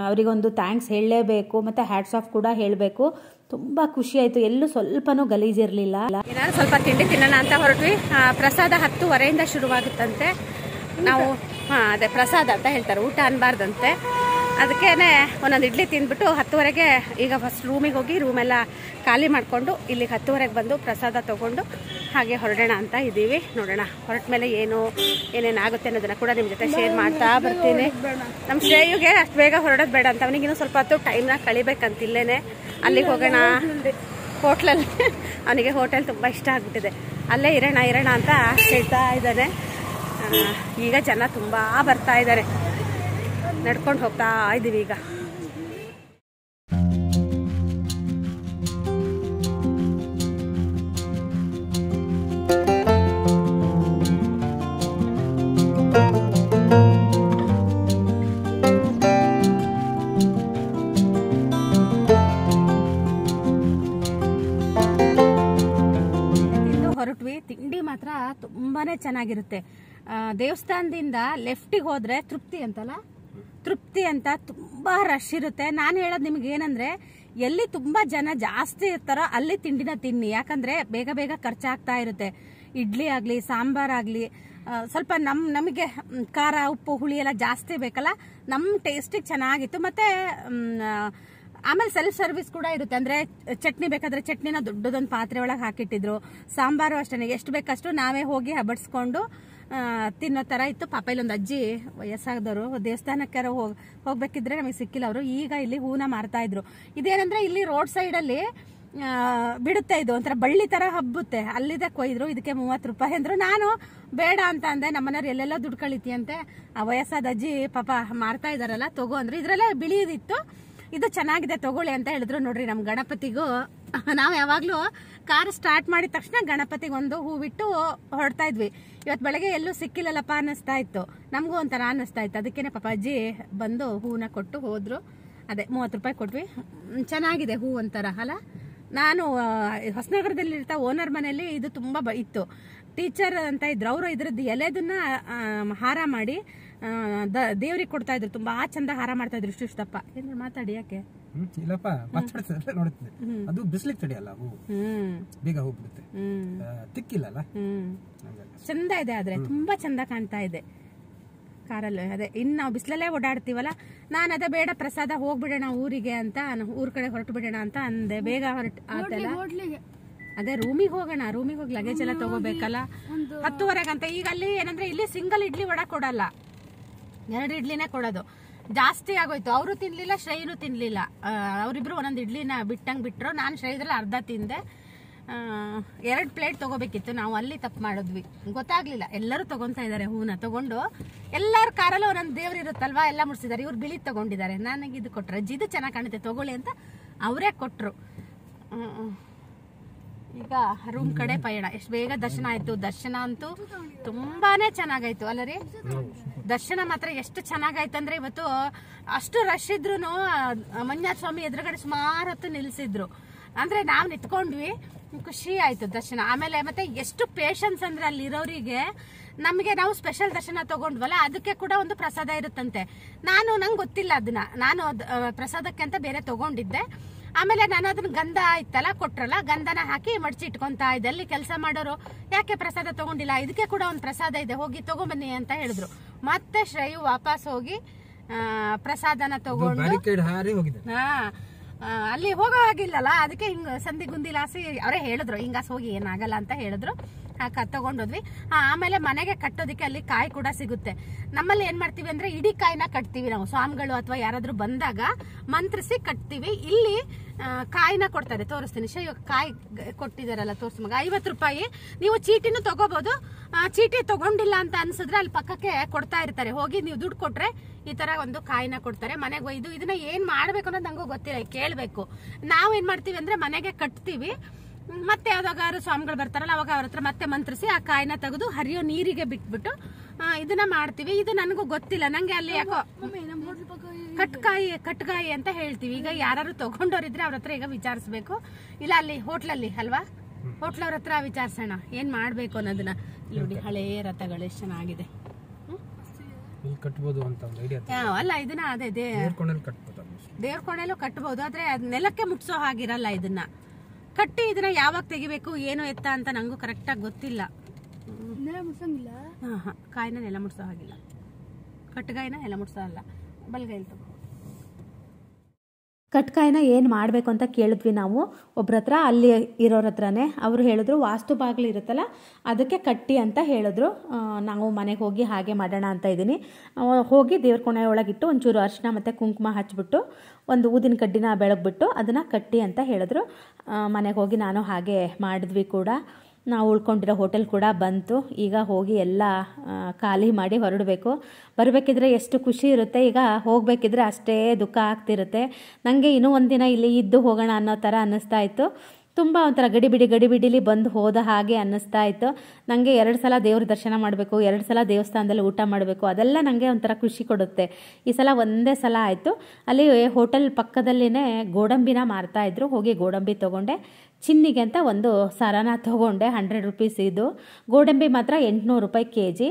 ಅವರಿಗೊಂದು ಥ್ಯಾಂಕ್ಸ್ ಹೇಳಲೇಬೇಕು ಮತ್ತು ಹ್ಯಾಟ್ಸ್ ಆಫ್ ಕೂಡ ಹೇಳಬೇಕು ತುಂಬ ಖುಷಿ ಆಯಿತು ಎಲ್ಲೂ ಸ್ವಲ್ಪನೂ ಗಲೀಜಿರಲಿಲ್ಲ ಏನಾದ್ರು ಸ್ವಲ್ಪ ತಿಂಡಿ ತಿನ್ನೋಣ ಅಂತ ಹೊರಟ್ವಿ ಪ್ರಸಾದ ಹತ್ತುವರೆಯಿಂದ ಶುರುವಾಗುತ್ತಂತೆ ನಾವು ಹಾಂ ಅದೇ ಪ್ರಸಾದ ಅಂತ ಹೇಳ್ತಾರೆ ಊಟ ಅನ್ನಬಾರ್ದಂತೆ ಅದಕ್ಕೇ ಒಂದೊಂದು ಇಡ್ಲಿ ತಿಂದ್ಬಿಟ್ಟು ಹತ್ತುವರೆಗೆ ಈಗ ಫಸ್ಟ್ ರೂಮಿಗೆ ಹೋಗಿ ರೂಮೆಲ್ಲ ಖಾಲಿ ಮಾಡಿಕೊಂಡು ಇಲ್ಲಿಗೆ ಹತ್ತುವರೆಗೆ ಬಂದು ಪ್ರಸಾದ ತೊಗೊಂಡು ಹಾಗೆ ಹೊರಡೋಣ ಅಂತ ಇದ್ದೀವಿ ನೋಡೋಣ ಹೊರಟ ಮೇಲೆ ಏನು ಏನೇನು ಆಗುತ್ತೆ ಅನ್ನೋದನ್ನು ಕೂಡ ನಿಮ್ಮ ಜೊತೆ ಶೇರ್ ಮಾಡ್ತಾ ಬರ್ತೀನಿ ನಮ್ಮ ಶ್ರೇಯುಗೆ ಅಷ್ಟು ಬೇಗ ಹೊರಡೋದು ಬೇಡ ಅಂತ ಅವನಿಗಿನ್ನೂ ಸ್ವಲ್ಪ ಹೊತ್ತು ಟೈಮ್ನ ಕಳಿಬೇಕಂತಿಲ್ಲೇ ಅಲ್ಲಿಗೆ ಹೋಗೋಣ ಹೋಟ್ಲಲ್ಲಿ ಅವನಿಗೆ ಹೋಟೆಲ್ ತುಂಬ ಇಷ್ಟ ಆಗ್ಬಿಟ್ಟಿದೆ ಅಲ್ಲೇ ಇರೋಣ ಇರೋಣ ಅಂತ ಹೇಳ್ತಾ ಇದ್ದಾನೆ ಈಗ ಜನ ತುಂಬ ಬರ್ತಾ ಇದ್ದಾರೆ ನಡ್ಕೊಂಡು ಹೋಗ್ತಾ ಇದ್ದೀವಿ ಈಗ ತಿಂಡಿ ಮಾತ್ರ ತುಂಬಾನೇ ಚೆನ್ನಾಗಿರುತ್ತೆ ದೇವಸ್ಥಾನದಿಂದ ಲೆಫ್ಟಿಗೆ ಹೋದ್ರೆ ತೃಪ್ತಿ ಅಂತಲ್ಲ ತೃಪ್ತಿ ಅಂತ ತುಂಬ ರಶ್ ಇರುತ್ತೆ ನಾನು ಹೇಳೋದು ಏನಂದ್ರೆ ಎಲ್ಲಿ ತುಂಬಾ ಜನ ಜಾಸ್ತಿ ಇರ್ತಾರೋ ಅಲ್ಲಿ ತಿಂಡಿನ ತಿನ್ನಿ ಯಾಕಂದ್ರೆ ಬೇಗ ಬೇಗ ಖರ್ಚಾಗ್ತಾ ಇರುತ್ತೆ ಇಡ್ಲಿ ಆಗಲಿ ಸಾಂಬಾರಾಗಲಿ ಸ್ವಲ್ಪ ನಮ್ ನಮಗೆ ಖಾರ ಉಪ್ಪು ಹುಳಿ ಎಲ್ಲ ಜಾಸ್ತಿ ಬೇಕಲ್ಲ ನಮ್ಮ ಟೇಸ್ಟಿಗೆ ಚೆನ್ನಾಗಿತ್ತು ಮತ್ತೆ ಆಮೇಲೆ ಸೆಲ್ಫ್ ಸರ್ವಿಸ್ ಕೂಡ ಇರುತ್ತೆ ಅಂದ್ರೆ ಚಟ್ನಿ ಬೇಕಾದ್ರೆ ಚಟ್ನಿನ ದೊಡ್ಡದೊಂದು ಪಾತ್ರೆ ಒಳಗೆ ಹಾಕಿಟ್ಟಿದ್ರು ಸಾಂಬಾರು ಅಷ್ಟೇ ಎಷ್ಟು ಬೇಕಷ್ಟು ನಾವೇ ಹೋಗಿ ಹಬ್ಬಡ್ಸ್ಕೊಂಡು ತಿನ್ನೋ ಥರ ಇತ್ತು ಪಾಪ ಇಲ್ಲೊಂದು ಅಜ್ಜಿ ವಯಸ್ಸಾದವರು ದೇವಸ್ಥಾನಕ್ಕೆ ಹೋಗಿ ಹೋಗ್ಬೇಕಿದ್ರೆ ನಮಗೆ ಸಿಕ್ಕಿಲ್ಲ ಅವರು ಈಗ ಇಲ್ಲಿ ಹೂನ ಮಾರ್ತಾ ಇದ್ರು ಇದೇನಂದ್ರೆ ಇಲ್ಲಿ ರೋಡ್ ಸೈಡಲ್ಲಿ ಬಿಡುತ್ತೆ ಇದು ಒಂಥರ ಬಳ್ಳಿ ತರ ಹಬ್ಬುತ್ತೆ ಅಲ್ಲಿದೆ ಕೊಯ್ದ್ರು ಇದಕ್ಕೆ ಮೂವತ್ತು ರೂಪಾಯಿ ಅಂದ್ರು ನಾನು ಬೇಡ ಅಂತ ಅಂದೆ ನಮ್ಮನೆಯವ್ರು ಎಲ್ಲೆಲ್ಲ ದುಡ್ಡು ಕಳಿತೀಯಂತೆ ಆ ವಯಸ್ಸಾದ ಅಜ್ಜಿ ಪಾಪ ಮಾರ್ತಾ ಇದಾರಲ್ಲ ತಗೋ ಅಂದ್ರೆ ಇದ್ರಲ್ಲೇ ಬಿಳಿದಿತ್ತು ಇದು ಚೆನ್ನಾಗಿದೆ ತಗೊಳ್ಳಿ ಅಂತ ಹೇಳಿದ್ರು ನೋಡ್ರಿ ನಮ್ಮ ಗಣಪತಿಗೂ ನಾವು ಯಾವಾಗಲೂ ಕಾರ್ ಸ್ಟಾರ್ಟ್ ಮಾಡಿದ ತಕ್ಷಣ ಗಣಪತಿಗೆ ಒಂದು ಬಿಟ್ಟು ಹೊಡ್ತಾ ಇದ್ವಿ ಇವತ್ತು ಬೆಳಗ್ಗೆ ಎಲ್ಲೂ ಸಿಕ್ಕಿಲ್ಲಲ್ಲಪ್ಪ ಅನ್ನಿಸ್ತಾ ಇತ್ತು ನಮಗೂ ಒಂಥರ ಅನ್ನಿಸ್ತಾ ಇತ್ತು ಅದಕ್ಕೇನೆ ಪಾಪ ಅಜ್ಜಿ ಬಂದು ಹೂನ ಕೊಟ್ಟು ಹೋದ್ರು ಅದೇ ಮೂವತ್ತು ರೂಪಾಯಿ ಕೊಟ್ವಿ ಚೆನ್ನಾಗಿದೆ ಹೂ ಒಂಥರ ಅಲ್ಲ ನಾನು ಹೊಸನಗರದಲ್ಲಿ ಇರ್ತಾ ಓನರ್ ಮನೆಯಲ್ಲಿ ಇದು ತುಂಬ ಇತ್ತು ಟೀಚರ್ ಅಂತ ಇದ್ರು ಅವರು ಇದ್ರದ್ದು ಎಲೆದನ್ನ ಹಾರ ಮಾಡಿ ದೇವ್ರಿಗೆ ಕೊಡ್ತಾ ಇದ್ರು ತುಂಬಾ ಚಂದ ಹಾರ ಮಾಡ್ತಾ ಇದ್ರು ಇಷ್ಟು ದಪ್ಪ ಮಾತಾಡಿ ಯಾಕೆ ಇಲ್ಲಪ್ಪ ನೋಡುತ್ತೆ ಅದು ಬೇಗ ಹೋಗ್ಬಿಡುತ್ತೆ ಚಂದ ಇದೆ ಆದ್ರೆ ತುಂಬಾ ಚಂದ ಕಾಣ್ತಾ ಇದೆ ಕಾರಲ್ಲಿ ಅದೇ ಇನ್ನು ನಾವು ಬಿಸಿಲಲ್ಲೇ ಓಡಾಡ್ತೀವಲ್ಲ ನಾನು ಅದೇ ಬೇಡ ಪ್ರಸಾದ ಹೋಗ್ಬಿಡೋಣ ಊರಿಗೆ ಅಂತ ಊರ್ ಕಡೆ ಹೊರಟು ಬಿಡೋಣ ಅಂತ ಅಂದೆ ಬೇಗ ಹೊರಟು ಆತಲ್ಲ ಅದೇ ರೂಮಿಗೆ ಹೋಗೋಣ ರೂಮಿಗೆ ಹೋಗಿ ಲಗೇಜ್ ಎಲ್ಲ ತಗೋಬೇಕಲ್ಲ ಹತ್ತುವರೆಗಂತ ಈಗ ಅಲ್ಲಿ ಏನಂದ್ರೆ ಇಲ್ಲಿ ಸಿಂಗಲ್ ಇಡ್ಲಿ ವಡ ಕೊಡಲ್ಲ ಎರಡು ಇಡ್ಲಿನೇ ಕೊಡೋದು ಜಾಸ್ತಿ ಆಗೋಯ್ತು ಅವರು ತಿನ್ಲಿಲ್ಲ ಶ್ರೇಯನು ತಿನ್ಲಿಲ್ಲ ಅವರಿಬ್ರು ಒಂದೊಂದು ಇಡ್ಲಿನ ಬಿಟ್ಟಂಗೆ ಬಿಟ್ರು ನಾನು ಶ್ರೇಯದ್ರಲ್ಲಿ ಅರ್ಧ ತಿಂದೆ ಎರಡು ಪ್ಲೇಟ್ ತಗೋಬೇಕಿತ್ತು ನಾವು ಅಲ್ಲಿ ತಪ್ಪು ಮಾಡಿದ್ವಿ ಗೊತ್ತಾಗ್ಲಿಲ್ಲ ಎಲ್ಲರೂ ತಗೊತಾ ಇದ್ದಾರೆ ಹೂನ ತಗೊಂಡು ಎಲ್ಲರ ಕಾರಲ್ಲೂ ಒಂದೊಂದು ದೇವ್ರು ಇರುತ್ತಲ್ವಾ ಎಲ್ಲ ಮುಡಿಸಿದ್ದಾರೆ ಇವ್ರು ಬಿಳಿ ತಗೊಂಡಿದ್ದಾರೆ ನನಗೆ ಇದು ಕೊಟ್ಟರೆ ಜಿದು ಚೆನ್ನಾಗಿ ಕಾಣುತ್ತೆ ತಗೊಳ್ಳಿ ಅಂತ ಅವರೇ ಕೊಟ್ಟರು ಈಗ ರೂಮ್ ಕಡೆ ಪಯಣ ಎಷ್ಟು ಬೇಗ ದರ್ಶನ ಆಯ್ತು ದರ್ಶನ ಅಂತೂ ತುಂಬಾನೇ ಚೆನ್ನಾಗಾಯ್ತು ಅಲ್ಲ ರೀ ದರ್ಶನ ಮಾತ್ರ ಎಷ್ಟು ಚೆನ್ನಾಗಾಯ್ತು ಅಂದ್ರೆ ಇವತ್ತು ಅಷ್ಟು ರಶ್ ಇದ್ರು ಮಂಜುನಾಥ ಸ್ವಾಮಿ ಎದುರುಗಡೆ ಸುಮಾರು ಹೊತ್ತು ನಿಲ್ಸಿದ್ರು ಅಂದ್ರೆ ನಾವು ನಿತ್ಕೊಂಡ್ವಿ ಖುಷಿ ಆಯ್ತು ದರ್ಶನ ಆಮೇಲೆ ಮತ್ತೆ ಎಷ್ಟು ಪೇಷನ್ಸ್ ಅಂದ್ರೆ ಅಲ್ಲಿರೋರಿಗೆ ನಮಗೆ ನಾವು ಸ್ಪೆಷಲ್ ದರ್ಶನ ತಗೊಂಡ್ವಲ್ಲ ಅದಕ್ಕೆ ಕೂಡ ಒಂದು ಪ್ರಸಾದ ಇರುತ್ತಂತೆ ನಾನು ನಂಗೆ ಗೊತ್ತಿಲ್ಲ ಅದನ್ನ ನಾನು ಪ್ರಸಾದಕ್ಕೆ ಅಂತ ಬೇರೆ ತಗೊಂಡಿದ್ದೆ ಆಮೇಲೆ ನಾನು ಅದನ್ನ ಗಂಧ ಇತ್ತಲ್ಲ ಕೊಟ್ರಲ್ಲ ಗಂಧನ ಹಾಕಿ ಇಟ್ಕೊಂತ ಇದೆ ಅಲ್ಲಿ ಕೆಲಸ ಮಾಡೋರು ಯಾಕೆ ಪ್ರಸಾದ ತಗೊಂಡಿಲ್ಲ ಇದಕ್ಕೆ ಕೂಡ ಒಂದು ಪ್ರಸಾದ ಇದೆ ಹೋಗಿ ತಗೊಂಬನ್ನಿ ಅಂತ ಹೇಳಿದ್ರು ಮತ್ತೆ ಶ್ರೇಯು ವಾಪಸ್ ಹೋಗಿ ಪ್ರಸಾದನ ತಗೊಂಡು ಹಾ ಅಲ್ಲಿ ಹೋಗೋ ಆಗಿಲ್ಲಲ್ಲ ಅದಕ್ಕೆ ಹಿಂಗ ಸಂಧಿ ಗುಂದಿಲಾಸಿ ಅವರೇ ಹೇಳಿದ್ರು ಹಿಂಗಾಸ್ ಹೋಗಿ ಏನಾಗಲ್ಲ ಅಂತ ಹೇಳಿದ್ರು ತಗೊಂಡೋದ್ವಿ ಆಮೇಲೆ ಮನೆಗೆ ಕಟ್ಟೋದಕ್ಕೆ ಅಲ್ಲಿ ಕಾಯಿ ಕೂಡ ಸಿಗುತ್ತೆ ನಮ್ಮಲ್ಲಿ ಏನ್ ಮಾಡ್ತೀವಿ ಅಂದ್ರೆ ಇಡೀ ಕಾಯಿನ ಕಟ್ತೀವಿ ನಾವು ಸ್ವಾಮಿಗಳು ಅಥವಾ ಯಾರಾದ್ರೂ ಬಂದಾಗ ಮಂತ್ರಿಸಿ ಕಟ್ತೀವಿ ಇಲ್ಲಿ ಕಾಯಿನ ಕೊಡ್ತಾರೆ ತೋರಿಸ್ತೀನಿ ಶೇ ಕಾಯಿ ಕೊಟ್ಟಿದಾರಲ್ಲ ತೋರಿಸ್ ಮಗ ಐವತ್ತು ರೂಪಾಯಿ ನೀವು ಚೀಟಿನೂ ತಗೋಬಹುದು ಚೀಟಿ ತಗೊಂಡಿಲ್ಲ ಅಂತ ಅನ್ಸಿದ್ರೆ ಅಲ್ಲಿ ಪಕ್ಕಕ್ಕೆ ಕೊಡ್ತಾ ಇರ್ತಾರೆ ಹೋಗಿ ನೀವು ದುಡ್ಡು ಕೊಟ್ರೆ ಈ ತರ ಒಂದು ಕಾಯಿನ ಕೊಡ್ತಾರೆ ಮನೆಗೆ ಇದು ಇದನ್ನ ಏನ್ ಮಾಡ್ಬೇಕು ಅನ್ನೋದು ನಂಗೂ ಗೊತ್ತಿಲ್ಲ ಕೇಳಬೇಕು ನಾವ್ ಏನ್ ಮಾಡ್ತೀವಿ ಅಂದ್ರೆ ಮನೆಗೆ ಕಟ್ತೀವಿ ಮತ್ತೆ ಯಾರು ಸ್ವಾಮಿಗಳು ಬರ್ತಾರಲ್ಲ ಅವಾಗ ಅವ್ರ ಹತ್ರ ಮತ್ತೆ ಮಂತ್ರಿಸಿ ಆ ಕಾಯಿನ ತೆಗೆದು ಹರಿಯೋ ನೀರಿಗೆ ಬಿಟ್ಬಿಟ್ಟು ಇದನ್ನ ಮಾಡ್ತೀವಿ ಇದು ನನಗೂ ಗೊತ್ತಿಲ್ಲ ನಂಗೆ ಅಲ್ಲಿ ಯಾಕೋ ಕಟ್ಕಾಯಿ ಕಟ್ಕಾಯಿ ಅಂತ ಹೇಳ್ತೀವಿ ಈಗ ಯಾರು ತಗೊಂಡವರಿದ್ರೆ ಅವ್ರ ಹತ್ರ ಈಗ ವಿಚಾರಿಸ್ಬೇಕು ಇಲ್ಲ ಅಲ್ಲಿ ಹೋಟ್ಲಲ್ಲಿ ಅಲ್ವಾ ಹೋಟ್ಲ್ ಅವ್ರ ಹತ್ರ ವಿಚಾರಿಸೋಣ ಏನ್ ಮಾಡ್ಬೇಕು ಅನ್ನೋದನ್ನ ನೋಡಿ ಹಳೇ ರಥಗಳು ಎಷ್ಟು ಚೆನ್ನಾಗಿದೆ ಕಟ್ಬೋದು ಅಲ್ಲ ಇದನ್ನ ಅದೇ ದೇವ್ರ ಕೋಣೆಲ್ಲೂ ಕಟ್ಬಹುದು ಆದ್ರೆ ನೆಲಕ್ಕೆ ಮುಟ್ಸೋ ಹಾಗಿರಲ್ಲ ಇದನ್ನ ಕಟ್ಟಿ ಇದನ್ನ ಯಾವಾಗ ತೆಗಿಬೇಕು ಏನು ಎತ್ತ ಅಂತ ನಂಗೂ ಕರೆಕ್ಟಾಗಿ ಗೊತ್ತಿಲ್ಲ ಹಾಂ ಹಾಂ ಕಾಯಿನ ನೆಲ ಮುಟ್ಸೋ ಹಾಗಿಲ್ಲ ಕಟ್ಟಗಾಯಿನ ನೆಲ ಮುಟ್ಸೋ ಅಲ್ಲ ತಗೋ ಕಟ್ಕಾಯಿನ ಏನು ಮಾಡಬೇಕು ಅಂತ ಕೇಳಿದ್ವಿ ನಾವು ಒಬ್ರ ಹತ್ರ ಅಲ್ಲಿ ಇರೋರ ಹತ್ರನೇ ಅವರು ಹೇಳಿದ್ರು ವಾಸ್ತು ಬಾಗಿಲು ಇರುತ್ತಲ್ಲ ಅದಕ್ಕೆ ಕಟ್ಟಿ ಅಂತ ಹೇಳಿದ್ರು ನಾವು ಮನೆಗೆ ಹೋಗಿ ಹಾಗೆ ಮಾಡೋಣ ಅಂತ ಇದ್ದೀನಿ ಹೋಗಿ ದೇವ್ರ ಕೋಣೆ ಒಳಗಿಟ್ಟು ಒಂಚೂರು ಅರ್ಶಿನ ಮತ್ತು ಕುಂಕುಮ ಹಚ್ಚಿಬಿಟ್ಟು ಒಂದು ಊದಿನ ಕಡ್ಡಿನ ಬೆಳಗ್ಬಿಟ್ಟು ಅದನ್ನು ಕಟ್ಟಿ ಅಂತ ಹೇಳಿದ್ರು ಮನೆಗೆ ಹೋಗಿ ನಾನು ಹಾಗೆ ಮಾಡಿದ್ವಿ ಕೂಡ ನಾವು ಉಳ್ಕೊಂಡಿರೋ ಹೋಟೆಲ್ ಕೂಡ ಬಂತು ಈಗ ಹೋಗಿ ಎಲ್ಲ ಖಾಲಿ ಮಾಡಿ ಹೊರಡಬೇಕು ಬರಬೇಕಿದ್ರೆ ಎಷ್ಟು ಖುಷಿ ಇರುತ್ತೆ ಈಗ ಹೋಗಬೇಕಿದ್ರೆ ಅಷ್ಟೇ ದುಃಖ ಆಗ್ತಿರುತ್ತೆ ನನಗೆ ಇನ್ನೂ ಒಂದು ದಿನ ಇಲ್ಲಿ ಇದ್ದು ಹೋಗೋಣ ಅನ್ನೋ ಥರ ಅನ್ನಿಸ್ತಾ ಇತ್ತು ತುಂಬ ಒಂಥರ ಗಡಿಬಿಡಿ ಗಡಿಬಿಡಿಲಿ ಬಂದು ಹೋದ ಹಾಗೆ ಅನ್ನಿಸ್ತಾ ಇತ್ತು ನನಗೆ ಎರಡು ಸಲ ದೇವ್ರ ದರ್ಶನ ಮಾಡಬೇಕು ಎರಡು ಸಲ ದೇವಸ್ಥಾನದಲ್ಲಿ ಊಟ ಮಾಡಬೇಕು ಅದೆಲ್ಲ ನನಗೆ ಒಂಥರ ಖುಷಿ ಕೊಡುತ್ತೆ ಈ ಸಲ ಒಂದೇ ಸಲ ಆಯಿತು ಅಲ್ಲಿ ಹೋಟೆಲ್ ಪಕ್ಕದಲ್ಲಿನೇ ಗೋಡಂಬಿನ ಮಾರ್ತಾಯಿದ್ರು ಹೋಗಿ ಗೋಡಂಬಿ ತೊಗೊಂಡೆ ಚಿನ್ನಿಗೆ ಅಂತ ಒಂದು ಸರನ ತಗೊಂಡೆ ಹಂಡ್ರೆಡ್ ರುಪೀಸ್ ಇದು ಗೋಡಂಬಿ ಮಾತ್ರ ಎಂಟುನೂರು ರೂಪಾಯಿ ಕೆ ಜಿ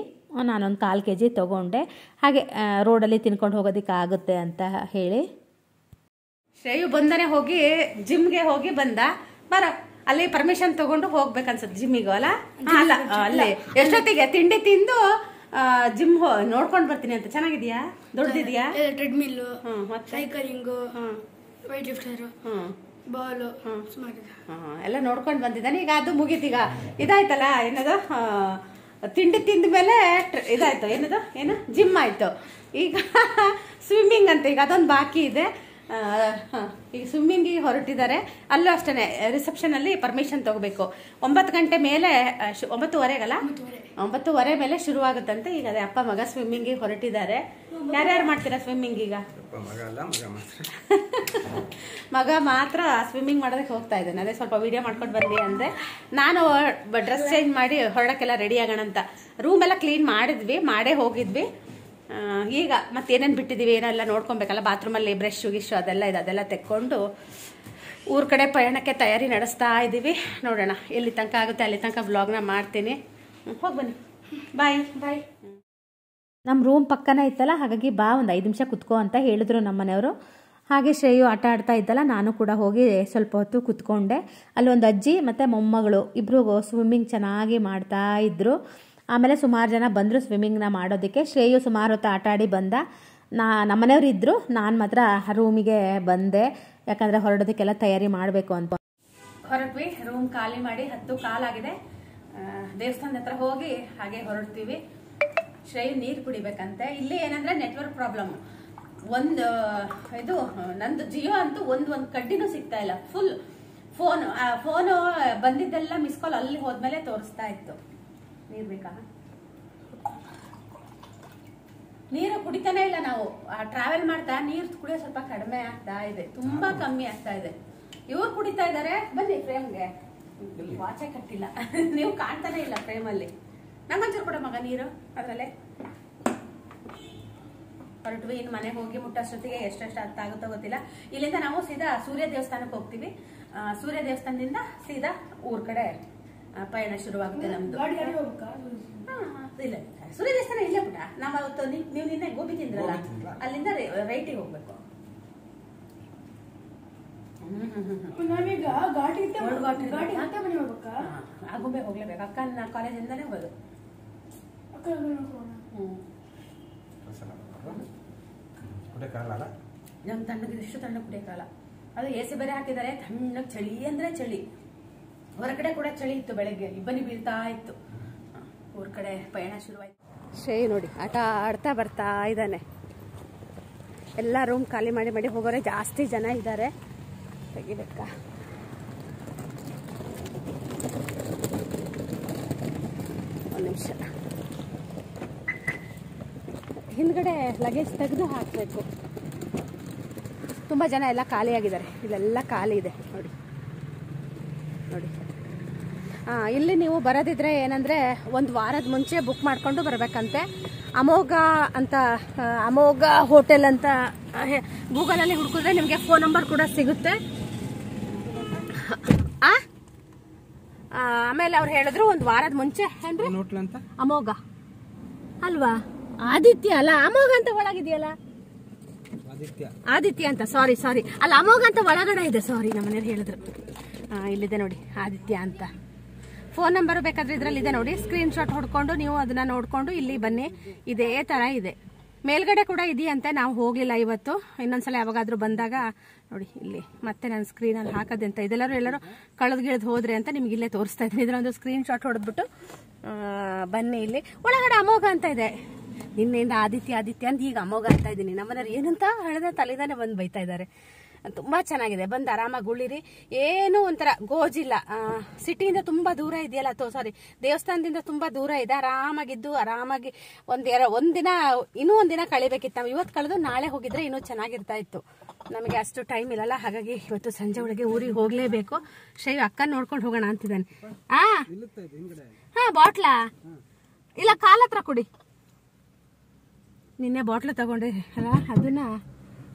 ನಾನೊಂದು ಕಾಲು ಕೆ ಜಿ ತೊಗೊಂಡೆ ಹಾಗೆ ರೋಡಲ್ಲಿ ತಿನ್ಕೊಂಡು ಆಗುತ್ತೆ ಅಂತ ಹೇಳಿ ಶ್ರೇಯು ಬಂದನೆ ಹೋಗಿ ಜಿಮ್ಗೆ ಹೋಗಿ ಬಂದ ಬರ ಅಲ್ಲಿ ಪರ್ಮಿಷನ್ ತಗೊಂಡು ಹೋಗ್ಬೇಕನ್ಸತ್ ಜಿಮ್ಮಿಗೂ ಅಲ್ಲ ಅಲ್ಲ ಅಲ್ಲೇ ಎಷ್ಟೊತ್ತಿಗೆ ತಿಂಡಿ ತಿಂದು ಜಿಮ್ ನೋಡ್ಕೊಂಡು ಬರ್ತೀನಿ ಅಂತ ಚೆನ್ನಾಗಿದ್ಯಾ ದೊಡ್ಡದಿದ್ಯಾ treadmill cycling weight lifter ball ಎಲ್ಲ ನೋಡ್ಕೊಂಡು ಬಂದಿದ್ದಾನೆ ಈಗ ಅದು ಮುಗೀತೀಗ ಇದಾಯ್ತಲ್ಲ ಏನದು ತಿಂಡಿ ತಿಂದ ಮೇಲೆ ಇದಾಯ್ತು ಏನದು ಏನು ಜಿಮ್ ಆಯ್ತು ಈಗ ಸ್ವಿಮ್ಮಿಂಗ್ ಅಂತ ಈಗ ಅದೊಂದು ಬಾಕಿ ಇದೆ ಈಗ ಸ್ವಿಮ್ಮಿಂಗಿಗೆ ಹೊರಟಿದ್ದಾರೆ ಅಲ್ಲೂ ಅಷ್ಟೇ ರಿಸೆಪ್ಷನಲ್ಲಿ ಪರ್ಮಿಷನ್ ತೊಗೋಬೇಕು ಒಂಬತ್ತು ಗಂಟೆ ಮೇಲೆ ಶು ಒಂಬತ್ತುವರೆಗಲ್ಲ ಒಂಬತ್ತುವರೆ ಮೇಲೆ ಶುರುವಾಗುತ್ತಂತೆ ಈಗ ಅದೇ ಅಪ್ಪ ಮಗ ಸ್ವಿಮ್ಮಿಂಗಿಗೆ ಹೊರಟಿದ್ದಾರೆ ಯಾರ್ಯಾರು ಮಾಡ್ತೀರಾ ಸ್ವಿಮ್ಮಿಂಗ್ ಈಗ ಮಗ ಮಾತ್ರ ಸ್ವಿಮ್ಮಿಂಗ್ ಮಾಡೋದಕ್ಕೆ ಹೋಗ್ತಾ ಇದ್ದಾನೆ ಅದೇ ಸ್ವಲ್ಪ ವಿಡಿಯೋ ಮಾಡ್ಕೊಂಡು ಬಂದಿ ಅಂದ್ರೆ ನಾನು ಡ್ರೆಸ್ ಚೇಂಜ್ ಮಾಡಿ ಹೊರಡಕ್ಕೆಲ್ಲ ರೆಡಿ ಆಗೋಣ ಅಂತ ರೂಮೆಲ್ಲ ಕ್ಲೀನ್ ಮಾಡಿದ್ವಿ ಮಾಡೇ ಹೋಗಿದ್ವಿ ಈಗ ಮತ್ತೇನೇನು ಬಿಟ್ಟಿದ್ದೀವಿ ಏನೆಲ್ಲ ನೋಡ್ಕೊಬೇಕಲ್ಲ ಬಾತ್ರೂಮಲ್ಲಿ ಬ್ರಷ್ ಗಿಶು ಅದೆಲ್ಲ ಇದೆ ಅದೆಲ್ಲ ತೆಕ್ಕೊಂಡು ಊರ ಕಡೆ ಪಯಣಕ್ಕೆ ತಯಾರಿ ನಡೆಸ್ತಾ ಇದ್ದೀವಿ ನೋಡೋಣ ಎಲ್ಲಿ ತನಕ ಆಗುತ್ತೆ ಅಲ್ಲಿ ತನಕ ಬ್ಲಾಗ್ನ ಮಾಡ್ತೀನಿ ಹೋಗಿ ಬನ್ನಿ ಬಾಯ್ ಬಾಯ್ ನಮ್ಮ ರೂಮ್ ಪಕ್ಕನೇ ಇತ್ತಲ್ಲ ಹಾಗಾಗಿ ಬಾ ಒಂದು ಐದು ನಿಮಿಷ ಕುತ್ಕೋ ಅಂತ ಹೇಳಿದ್ರು ನಮ್ಮ ಮನೆಯವರು ಹಾಗೆ ಶ್ರೇಯು ಆಟ ಆಡ್ತಾ ಇದ್ದಲ್ಲ ನಾನು ಕೂಡ ಹೋಗಿ ಸ್ವಲ್ಪ ಹೊತ್ತು ಕುತ್ಕೊಂಡೆ ಅಲ್ಲೊಂದು ಅಜ್ಜಿ ಮತ್ತು ಮೊಮ್ಮಗಳು ಇಬ್ಬರು ಸ್ವಿಮ್ಮಿಂಗ್ ಚೆನ್ನಾಗಿ ಮಾಡ್ತಾ ಇದ್ದರು ಆಮೇಲೆ ಸುಮಾರು ಜನ ಬಂದರು ಸ್ವಿಮ್ಮಿಂಗ್ನ ಮಾಡೋದಕ್ಕೆ ಶ್ರೇಯು ಸುಮಾರು ಹೊತ್ತು ಆಟ ಆಡಿ ಬಂದ ನಾ ನಮ್ಮನೆಯವರು ಇದ್ದರು ನಾನು ಮಾತ್ರ ರೂಮಿಗೆ ಬಂದೆ ಯಾಕಂದರೆ ಹೊರಡೋದಕ್ಕೆಲ್ಲ ತಯಾರಿ ಮಾಡಬೇಕು ಅಂತ ಹೊರಟ್ವಿ ರೂಮ್ ಖಾಲಿ ಮಾಡಿ ಹತ್ತು ಕಾಲಾಗಿದೆ ದೇವಸ್ಥಾನದ ಹತ್ರ ಹೋಗಿ ಹಾಗೆ ಹೊರಡ್ತೀವಿ ಶ್ರೇಯು ನೀರು ಕುಡಿಬೇಕಂತೆ ಇಲ್ಲಿ ಏನಂದ್ರೆ ನೆಟ್ವರ್ಕ್ ಪ್ರಾಬ್ಲಮ್ ಒಂದು ಇದು ನಂದು ಜಿಯೋ ಅಂತೂ ಒಂದು ಒಂದು ಕಡ್ಡಿನೂ ಸಿಗ್ತಾ ಇಲ್ಲ ಫುಲ್ ಫೋನು ಫೋನು ಬಂದಿದ್ದೆಲ್ಲ ಮಿಸ್ ಕಾಲ್ ಅಲ್ಲಿ ಹೋದ್ಮೇಲೆ ತೋರಿಸ್ತಾ ಇತ್ತು ನೀರು ಬೇಕಾ ನೀರು ಕುಡಿತಾನೆ ಇಲ್ಲ ನಾವು ಟ್ರಾವೆಲ್ ಮಾಡ್ತಾ ನೀರು ಕುಡಿಯೋ ಸ್ವಲ್ಪ ಕಡಿಮೆ ಆಗ್ತಾ ಇದೆ ತುಂಬಾ ಕಮ್ಮಿ ಆಗ್ತಾ ಇದೆ ಇವ್ರು ಕುಡಿತಾ ಇದ್ದಾರೆ ಬನ್ನಿ ಫ್ರೇಮ್ಗೆ ವಾಚೆ ಕಟ್ಟಿಲ್ಲ ನೀವು ಕಾಣ್ತಾನೆ ಇಲ್ಲ ಫ್ರೇಮ್ ಅಲ್ಲಿ ನಂಗೊಂಚೂರು ಕೂಡ ಮಗ ನೀರು ಅದ್ರಲ್ಲೇ ಹೊರಟ್ವಿ ಇನ್ ಮನೆಗೆ ಹೋಗಿ ಮುಟ್ಟಷ್ಟೊತ್ತಿಗೆ ಎಷ್ಟೆಷ್ಟು ಅರ್ಥ ಆಗುತ್ತೋ ಗೊತ್ತಿಲ್ಲ ಇಲ್ಲಿಂದ ನಾವು ಸೀದಾ ಸೂರ್ಯ ದೇವಸ್ಥಾನಕ್ಕೆ ಹೋಗ್ತೀವಿ ಸೂರ್ಯ ದೇವಸ್ಥಾನದಿಂದ ಸೀದಾ ಊರ್ ಕಡೆ ಪಯಣ ಶುರುವಾಗುತ್ತೆ ನಮ್ದು ಇಲ್ಲ ಸೂರ್ಯ ದೇವಸ್ಥಾನ ಇಲ್ಲ ಪುಟ ನಮ್ಮ ಅವತ್ತು ನೀವು ನಿನ್ನೆ ಗೋಬಿ ತಿಂದ್ರಲ್ಲ ಅಲ್ಲಿಂದ ರೈಟಿಗೆ ಹೋಗ್ಬೇಕು ನಾವೀಗ ಘಾಟಿ ಘಾಟಿ ಅಂತ ಮನೆ ಹೋಗ್ಬೇಕ ಆಗುಂಬೆ ಹೋಗ್ಲೇಬೇಕು ಅಕ್ಕನ ಕಾಲೇಜಿಂದಾನೇ ಹೋಗೋದು ಅಕ್ಕ ಕುಡಿಯಕ್ಕಾಗಲ್ಲ ನಮ್ಮ ತಣ್ಣಗೆ ಇಷ್ಟು ತಣ್ಣಗೆ ಕುಡಿಯಕ್ಕಾಗಲ್ಲ ಅದು ಎ ಸಿ ಬೇರೆ ಹಾಕಿದ್ದಾರೆ ತಣ್ಣಗೆ ಚಳಿ ಅಂದ್ರೆ ಚಳಿ ಹೊರಗಡೆ ಕೂಡ ಚಳಿ ಇತ್ತು ಬೆಳಗ್ಗೆ ಇಬ್ಬನಿ ಬೀಳ್ತಾ ಇತ್ತು ಊರ್ ಕಡೆ ಪಯಣ ಶುರುವಾಯ್ತು ಶ್ರೇ ನೋಡಿ ಆಟ ಆಡ್ತಾ ಬರ್ತಾ ಇದ್ದಾನೆ ಎಲ್ಲ ರೂಮ್ ಖಾಲಿ ಮಾಡಿ ಮಾಡಿ ಹೋಗೋರೆ ಜಾಸ್ತಿ ಜನ ಇದ್ದಾರೆ ತೆಗಿಬೇಕಾ ಒಂದು ನಿಮಿಷ ಹಿಂದ್ಗಡೆ ಲಗೇಜ್ ತೆಗೆದು ಹಾಕ್ಬೇಕು ತುಂಬ ಜನ ಎಲ್ಲ ಖಾಲಿಯಾಗಿದ್ದಾರೆ ಇಲ್ಲೆಲ್ಲ ಖಾಲಿ ಇದೆ ನೋಡಿ ಇಲ್ಲಿ ನೀವು ಬರೋದಿದ್ರೆ ಏನಂದರೆ ಒಂದು ವಾರದ ಮುಂಚೆ ಬುಕ್ ಮಾಡಿಕೊಂಡು ಬರಬೇಕಂತೆ ಅಮೋಘ ಅಂತ ಅಮೋಘ ಹೋಟೆಲ್ ಅಂತ ಗೂಗಲಲ್ಲಿ ಹುಡುಕಿದ್ರೆ ನಿಮಗೆ ಫೋನ್ ನಂಬರ್ ಕೂಡ ಸಿಗುತ್ತೆ ಆಮೇಲೆ ಅವ್ರು ಹೇಳಿದ್ರು ಒಂದು ವಾರದ ಮುಂಚೆ ಅಮೋಗ ಅಮೋಘ ಅಲ್ವಾ ಆದಿತ್ಯ ಅಲ್ಲ ಅಮೋಘ ಅಂತ ಒಳಗಿದೆಯಲ್ಲ ಆದಿತ್ಯ ಅಂತ ಸಾರಿ ಸಾರಿ ಅಲ್ಲ ಅಮೋಘ ಅಂತ ಒಳಗಡೆ ಇದೆ ಸಾರಿ ನಮ್ಮನೇಲಿ ಹೇಳಿದ್ರು ಇಲ್ಲಿದೆ ನೋಡಿ ಆದಿತ್ಯ ಅಂತ ಫೋನ್ ನಂಬರ್ ಬೇಕಾದ್ರೆ ಇದರಲ್ಲಿ ಇದೆ ನೋಡಿ ಸ್ಕ್ರೀನ್ ಶಾಟ್ ಹೊಡ್ಕೊಂಡು ನೀವು ಅದನ್ನ ನೋಡ್ಕೊಂಡು ಇಲ್ಲಿ ಬನ್ನಿ ಇದೇ ತರ ಇದೆ ಮೇಲ್ಗಡೆ ಕೂಡ ಇದೆಯಂತೆ ನಾವು ಹೋಗ್ಲಿಲ್ಲ ಇವತ್ತು ಇನ್ನೊಂದ್ಸಲ ಯಾವಾಗಾದ್ರೂ ಬಂದಾಗ ನೋಡಿ ಇಲ್ಲಿ ಮತ್ತೆ ನಾನು ಅಲ್ಲಿ ಹಾಕೋದೆ ಅಂತ ಇದೆಲ್ಲರೂ ಎಲ್ಲರೂ ಕಳೆದ್ ಗಿಳದ್ ಹೋದ್ರೆ ಅಂತ ನಿಮ್ಗೆ ಇಲ್ಲೇ ತೋರಿಸ್ತಾ ಇದ್ದೀನಿ ಇದ್ರೊಂದು ಸ್ಕ್ರೀನ್ ಶಾಟ್ ಹೊಡೆದ್ಬಿಟ್ಟು ಬನ್ನಿ ಇಲ್ಲಿ ಒಳಗಡೆ ಅಮೋಘ ಅಂತ ಇದೆ ನಿನ್ನೆಯಿಂದ ಆದಿತ್ಯ ಆದಿತ್ಯ ಅಂತ ಈಗ ಅಮೋಘ ಅಂತ ಇದ್ದೀನಿ ನಮ್ಮನೆಯವ್ರು ಏನಂತ ಹಳೆದ ತಲೆದಾನೆ ಬಂದು ಬೈತಾ ಇದ್ದಾರೆ ತುಂಬಾ ಚೆನ್ನಾಗಿದೆ ಬಂದು ಆರಾಮಾಗಿ ಉಳಿರಿ ಏನು ಒಂಥರ ಗೋಜಿಲ್ಲ ಸಿಟಿಯಿಂದ ತುಂಬಾ ದೂರ ಇದೆಯಲ್ಲ ತೋ ಸಾರಿ ದೇವಸ್ಥಾನದಿಂದ ತುಂಬಾ ದೂರ ಇದೆ ಆರಾಮಾಗಿದ್ದು ಆರಾಮಾಗಿ ಒಂದ್ ಒಂದಿನ ಇನ್ನೂ ಒಂದಿನ ಕಳಿಬೇಕಿತ್ತು ನಾವು ಇವತ್ತು ಕಳೆದು ನಾಳೆ ಹೋಗಿದ್ರೆ ಇನ್ನೂ ಚೆನ್ನಾಗಿರ್ತಾ ಇತ್ತು ನಮಗೆ ಅಷ್ಟು ಟೈಮ್ ಇಲ್ಲಲ್ಲ ಹಾಗಾಗಿ ಇವತ್ತು ಸಂಜೆ ಒಳಗೆ ಊರಿಗೆ ಹೋಗ್ಲೇಬೇಕು ಶೈವ ಅಕ್ಕ ನೋಡ್ಕೊಂಡು ಹೋಗೋಣ ಅಂತಿದ್ದಾನೆ ಆ ಹಾ ಬಾಟ್ಲಾ ಇಲ್ಲ ಕಾಲ ಹತ್ರ ಕೊಡಿ ನಿನ್ನೆ ಬಾಟ್ಲು ತಗೊಂಡೆ ಅಲ್ಲ ಅದನ್ನ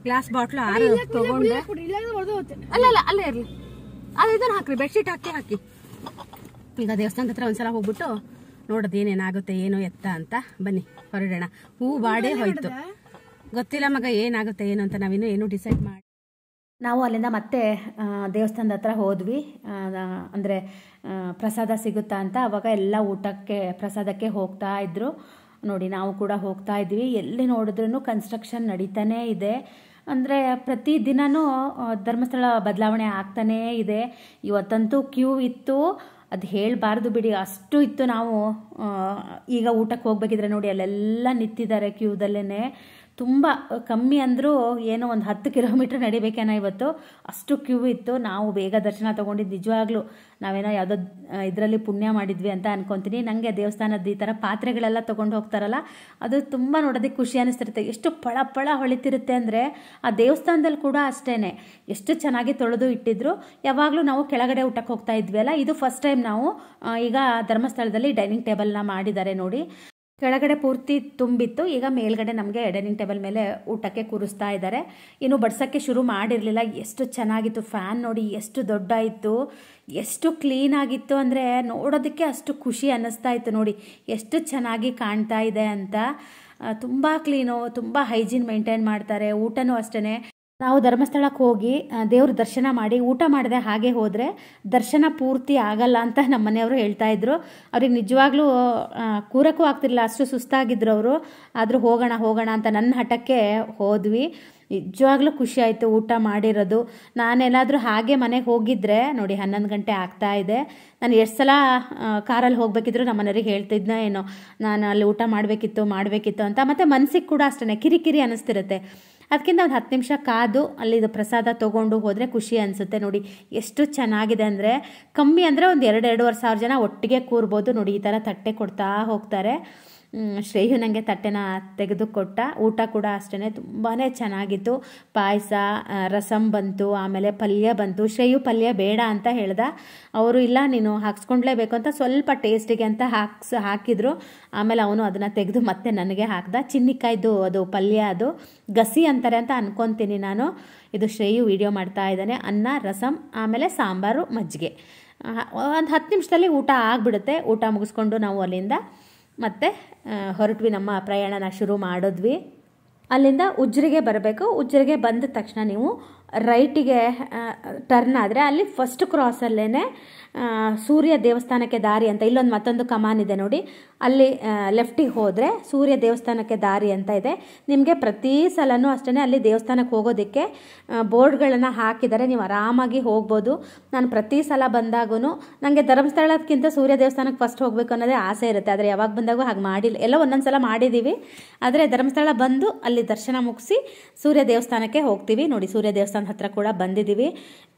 ಗ್ಲಾಸ್ ಬಾಟ್ಲು ತಗೊಂಡು ಅಲ್ಲ ಅಲ್ಲ ಅಲ್ಲೇ ಇರಲಿ ಅದು ಇದನ್ನ ಹಾಕ್ರಿ ಶೀಟ್ ಹಾಕಿ ಹಾಕಿ ಈಗ ದೇವಸ್ಥಾನದ ಹತ್ರ ಒಂದ್ಸಲ ಹೋಗ್ಬಿಟ್ಟು ನೋಡೋದು ಏನೇನಾಗುತ್ತೆ ಏನು ಎತ್ತ ಅಂತ ಬನ್ನಿ ಹೊರಡೋಣ ಹೂ ಬಾಡೇ ಹೋಯ್ತು ಗೊತ್ತಿಲ್ಲ ಮಗ ಏನಾಗುತ್ತೆ ಏನು ಅಂತ ನಾವಿನ್ನೂ ಏನು ಡಿಸೈಡ್ ಮಾಡಿ ನಾವು ಅಲ್ಲಿಂದ ಮತ್ತೆ ದೇವಸ್ಥಾನದ ಹತ್ರ ಹೋದ್ವಿ ಅಂದರೆ ಪ್ರಸಾದ ಸಿಗುತ್ತಾ ಅಂತ ಅವಾಗ ಎಲ್ಲ ಊಟಕ್ಕೆ ಪ್ರಸಾದಕ್ಕೆ ಹೋಗ್ತಾ ಇದ್ದರು ನೋಡಿ ನಾವು ಕೂಡ ಹೋಗ್ತಾ ಇದ್ವಿ ಎಲ್ಲಿ ನೋಡಿದ್ರೂ ಕನ್ಸ್ಟ್ರಕ್ಷನ್ ನಡೀತಾನೆ ಇದೆ ಅಂದರೆ ದಿನವೂ ಧರ್ಮಸ್ಥಳ ಬದಲಾವಣೆ ಆಗ್ತಾನೇ ಇದೆ ಇವತ್ತಂತೂ ಕ್ಯೂ ಇತ್ತು ಅದು ಹೇಳಬಾರ್ದು ಬಿಡಿ ಅಷ್ಟು ಇತ್ತು ನಾವು ಈಗ ಊಟಕ್ಕೆ ಹೋಗ್ಬೇಕಿದ್ರೆ ನೋಡಿ ಅಲ್ಲೆಲ್ಲ ನಿಂತಿದ್ದಾರೆ ಕ್ಯೂದಲ್ಲೇ ತುಂಬ ಕಮ್ಮಿ ಅಂದರೂ ಏನೋ ಒಂದು ಹತ್ತು ಕಿಲೋಮೀಟ್ರ್ ನಡಿಬೇಕೇನೋ ಇವತ್ತು ಅಷ್ಟು ಕ್ಯೂ ಇತ್ತು ನಾವು ಬೇಗ ದರ್ಶನ ತೊಗೊಂಡಿದ್ದು ನಿಜವಾಗ್ಲೂ ನಾವೇನೋ ಯಾವುದೋ ಇದರಲ್ಲಿ ಪುಣ್ಯ ಮಾಡಿದ್ವಿ ಅಂತ ಅನ್ಕೊತೀನಿ ನನಗೆ ದೇವಸ್ಥಾನದ ಈ ಥರ ಪಾತ್ರೆಗಳೆಲ್ಲ ತೊಗೊಂಡು ಹೋಗ್ತಾರಲ್ಲ ಅದು ತುಂಬ ನೋಡೋದಕ್ಕೆ ಖುಷಿ ಅನ್ನಿಸ್ತಿರುತ್ತೆ ಎಷ್ಟು ಪಳ ಪಳ ಹೊಳಿತಿರುತ್ತೆ ಅಂದರೆ ಆ ದೇವಸ್ಥಾನದಲ್ಲಿ ಕೂಡ ಅಷ್ಟೇ ಎಷ್ಟು ಚೆನ್ನಾಗಿ ತೊಳೆದು ಇಟ್ಟಿದ್ರು ಯಾವಾಗಲೂ ನಾವು ಕೆಳಗಡೆ ಊಟಕ್ಕೆ ಹೋಗ್ತಾ ಇದ್ವಿ ಅಲ್ಲ ಇದು ಫಸ್ಟ್ ಟೈಮ್ ನಾವು ಈಗ ಧರ್ಮಸ್ಥಳದಲ್ಲಿ ಡೈನಿಂಗ್ ಟೇಬಲ್ನ ಮಾಡಿದ್ದಾರೆ ನೋಡಿ ಕೆಳಗಡೆ ಪೂರ್ತಿ ತುಂಬಿತ್ತು ಈಗ ಮೇಲ್ಗಡೆ ನಮಗೆ ಡೈನಿಂಗ್ ಟೇಬಲ್ ಮೇಲೆ ಊಟಕ್ಕೆ ಕೂರಿಸ್ತಾ ಇದ್ದಾರೆ ಇನ್ನು ಬಡ್ಸೋಕ್ಕೆ ಶುರು ಮಾಡಿರಲಿಲ್ಲ ಎಷ್ಟು ಚೆನ್ನಾಗಿತ್ತು ಫ್ಯಾನ್ ನೋಡಿ ಎಷ್ಟು ದೊಡ್ಡ ಇತ್ತು ಎಷ್ಟು ಕ್ಲೀನ್ ಆಗಿತ್ತು ಅಂದರೆ ನೋಡೋದಕ್ಕೆ ಅಷ್ಟು ಖುಷಿ ಅನ್ನಿಸ್ತಾ ಇತ್ತು ನೋಡಿ ಎಷ್ಟು ಚೆನ್ನಾಗಿ ಕಾಣ್ತಾ ಇದೆ ಅಂತ ತುಂಬ ಕ್ಲೀನು ತುಂಬ ಹೈಜೀನ್ ಮೇಂಟೈನ್ ಮಾಡ್ತಾರೆ ಊಟನೂ ಅಷ್ಟೇ ನಾವು ಧರ್ಮಸ್ಥಳಕ್ಕೆ ಹೋಗಿ ದೇವ್ರ ದರ್ಶನ ಮಾಡಿ ಊಟ ಮಾಡಿದೆ ಹಾಗೆ ಹೋದರೆ ದರ್ಶನ ಪೂರ್ತಿ ಆಗಲ್ಲ ಅಂತ ನಮ್ಮ ಮನೆಯವರು ಹೇಳ್ತಾ ಇದ್ರು ಅವ್ರಿಗೆ ನಿಜವಾಗ್ಲೂ ಕೂರಕ್ಕೂ ಆಗ್ತಿರ್ಲಿಲ್ಲ ಅಷ್ಟು ಸುಸ್ತಾಗಿದ್ರು ಅವರು ಆದರೂ ಹೋಗೋಣ ಹೋಗೋಣ ಅಂತ ನನ್ನ ಹಠಕ್ಕೆ ಹೋದ್ವಿ ನಿಜವಾಗ್ಲೂ ಖುಷಿ ಆಯಿತು ಊಟ ಮಾಡಿರೋದು ನಾನೇನಾದರೂ ಹಾಗೆ ಮನೆಗೆ ಹೋಗಿದ್ದರೆ ನೋಡಿ ಹನ್ನೊಂದು ಗಂಟೆ ಆಗ್ತಾ ಇದೆ ನಾನು ಎಷ್ಟು ಸಲ ಕಾರಲ್ಲಿ ಹೋಗಬೇಕಿದ್ರು ನಮ್ಮ ಮನೆಯವ್ರಿಗೆ ಹೇಳ್ತಿದ್ನ ಏನೋ ನಾನು ಅಲ್ಲಿ ಊಟ ಮಾಡಬೇಕಿತ್ತು ಮಾಡಬೇಕಿತ್ತು ಅಂತ ಮತ್ತು ಮನಸ್ಸಿಗೆ ಕೂಡ ಅಷ್ಟೇ ಕಿರಿಕಿರಿ ಅನ್ನಿಸ್ತಿರುತ್ತೆ ಅದಕ್ಕಿಂತ ಒಂದು ಹತ್ತು ನಿಮಿಷ ಕಾದು ಅಲ್ಲಿದು ಪ್ರಸಾದ ತೊಗೊಂಡು ಹೋದರೆ ಖುಷಿ ಅನಿಸುತ್ತೆ ನೋಡಿ ಎಷ್ಟು ಚೆನ್ನಾಗಿದೆ ಅಂದರೆ ಕಮ್ಮಿ ಅಂದರೆ ಒಂದು ಎರಡು ಎರಡೂವರೆ ಸಾವಿರ ಜನ ಒಟ್ಟಿಗೆ ಕೂರ್ಬೋದು ನೋಡಿ ಈ ಥರ ತಟ್ಟೆ ಕೊಡ್ತಾ ಹೋಗ್ತಾರೆ ಶ್ರೇಯು ನನಗೆ ತಟ್ಟೆನ ತೆಗೆದುಕೊಟ್ಟ ಊಟ ಕೂಡ ಅಷ್ಟೇ ತುಂಬಾ ಚೆನ್ನಾಗಿತ್ತು ಪಾಯಸ ರಸಂ ಬಂತು ಆಮೇಲೆ ಪಲ್ಯ ಬಂತು ಶ್ರೇಯು ಪಲ್ಯ ಬೇಡ ಅಂತ ಹೇಳ್ದ ಅವರು ಇಲ್ಲ ನೀನು ಹಾಕ್ಸ್ಕೊಂಡ್ಲೇಬೇಕು ಅಂತ ಸ್ವಲ್ಪ ಟೇಸ್ಟಿಗೆ ಅಂತ ಹಾಕ್ಸ್ ಹಾಕಿದ್ರು ಆಮೇಲೆ ಅವನು ಅದನ್ನು ತೆಗೆದು ಮತ್ತೆ ನನಗೆ ಹಾಕ್ದ ಚಿನ್ನಿಕಾಯ್ದು ಅದು ಪಲ್ಯ ಅದು ಗಸಿ ಅಂತಾರೆ ಅಂತ ಅನ್ಕೊತೀನಿ ನಾನು ಇದು ಶ್ರೇಯು ವಿಡಿಯೋ ಮಾಡ್ತಾ ಇದ್ದಾನೆ ಅನ್ನ ರಸಮ್ ಆಮೇಲೆ ಸಾಂಬಾರು ಮಜ್ಜಿಗೆ ಒಂದು ಹತ್ತು ನಿಮಿಷದಲ್ಲಿ ಊಟ ಆಗಿಬಿಡುತ್ತೆ ಊಟ ಮುಗಿಸ್ಕೊಂಡು ನಾವು ಅಲ್ಲಿಂದ ಮತ್ತೆ ಹೊರಟ್ವಿ ನಮ್ಮ ಪ್ರಯಾಣನ ಶುರು ಮಾಡಿದ್ವಿ ಅಲ್ಲಿಂದ ಉಜ್ರಿಗೆ ಬರಬೇಕು ಉಜ್ರಿಗೆ ಬಂದ ತಕ್ಷಣ ನೀವು ರೈಟಿಗೆ ಟರ್ನ್ ಆದರೆ ಅಲ್ಲಿ ಫಸ್ಟ್ ಕ್ರಾಸಲ್ಲೇ ಸೂರ್ಯ ದೇವಸ್ಥಾನಕ್ಕೆ ದಾರಿ ಅಂತ ಇಲ್ಲೊಂದು ಮತ್ತೊಂದು ಕಮಾನ್ ಇದೆ ನೋಡಿ ಅಲ್ಲಿ ಲೆಫ್ಟಿಗೆ ಹೋದರೆ ಸೂರ್ಯ ದೇವಸ್ಥಾನಕ್ಕೆ ದಾರಿ ಅಂತ ಇದೆ ನಿಮಗೆ ಪ್ರತಿ ಸಲವೂ ಅಷ್ಟೇ ಅಲ್ಲಿ ದೇವಸ್ಥಾನಕ್ಕೆ ಹೋಗೋದಕ್ಕೆ ಬೋರ್ಡ್ಗಳನ್ನು ಹಾಕಿದರೆ ನೀವು ಆರಾಮಾಗಿ ಹೋಗ್ಬೋದು ನಾನು ಪ್ರತಿ ಸಲ ಬಂದಾಗೂ ನನಗೆ ಧರ್ಮಸ್ಥಳಕ್ಕಿಂತ ಸೂರ್ಯ ದೇವಸ್ಥಾನಕ್ಕೆ ಫಸ್ಟ್ ಹೋಗಬೇಕು ಅನ್ನೋದೇ ಆಸೆ ಇರುತ್ತೆ ಆದರೆ ಯಾವಾಗ ಬಂದಾಗೂ ಹಾಗೆ ಮಾಡಿಲ್ಲ ಎಲ್ಲ ಒಂದೊಂದು ಸಲ ಮಾಡಿದ್ದೀವಿ ಆದರೆ ಧರ್ಮಸ್ಥಳ ಬಂದು ಅಲ್ಲಿ ದರ್ಶನ ಮುಗಿಸಿ ಸೂರ್ಯ ದೇವಸ್ಥಾನಕ್ಕೆ ಹೋಗ್ತೀವಿ ನೋಡಿ ಸೂರ್ಯ ದೇವಸ್ಥಾನದ ಹತ್ರ ಕೂಡ ಬಂದಿದ್ದೀವಿ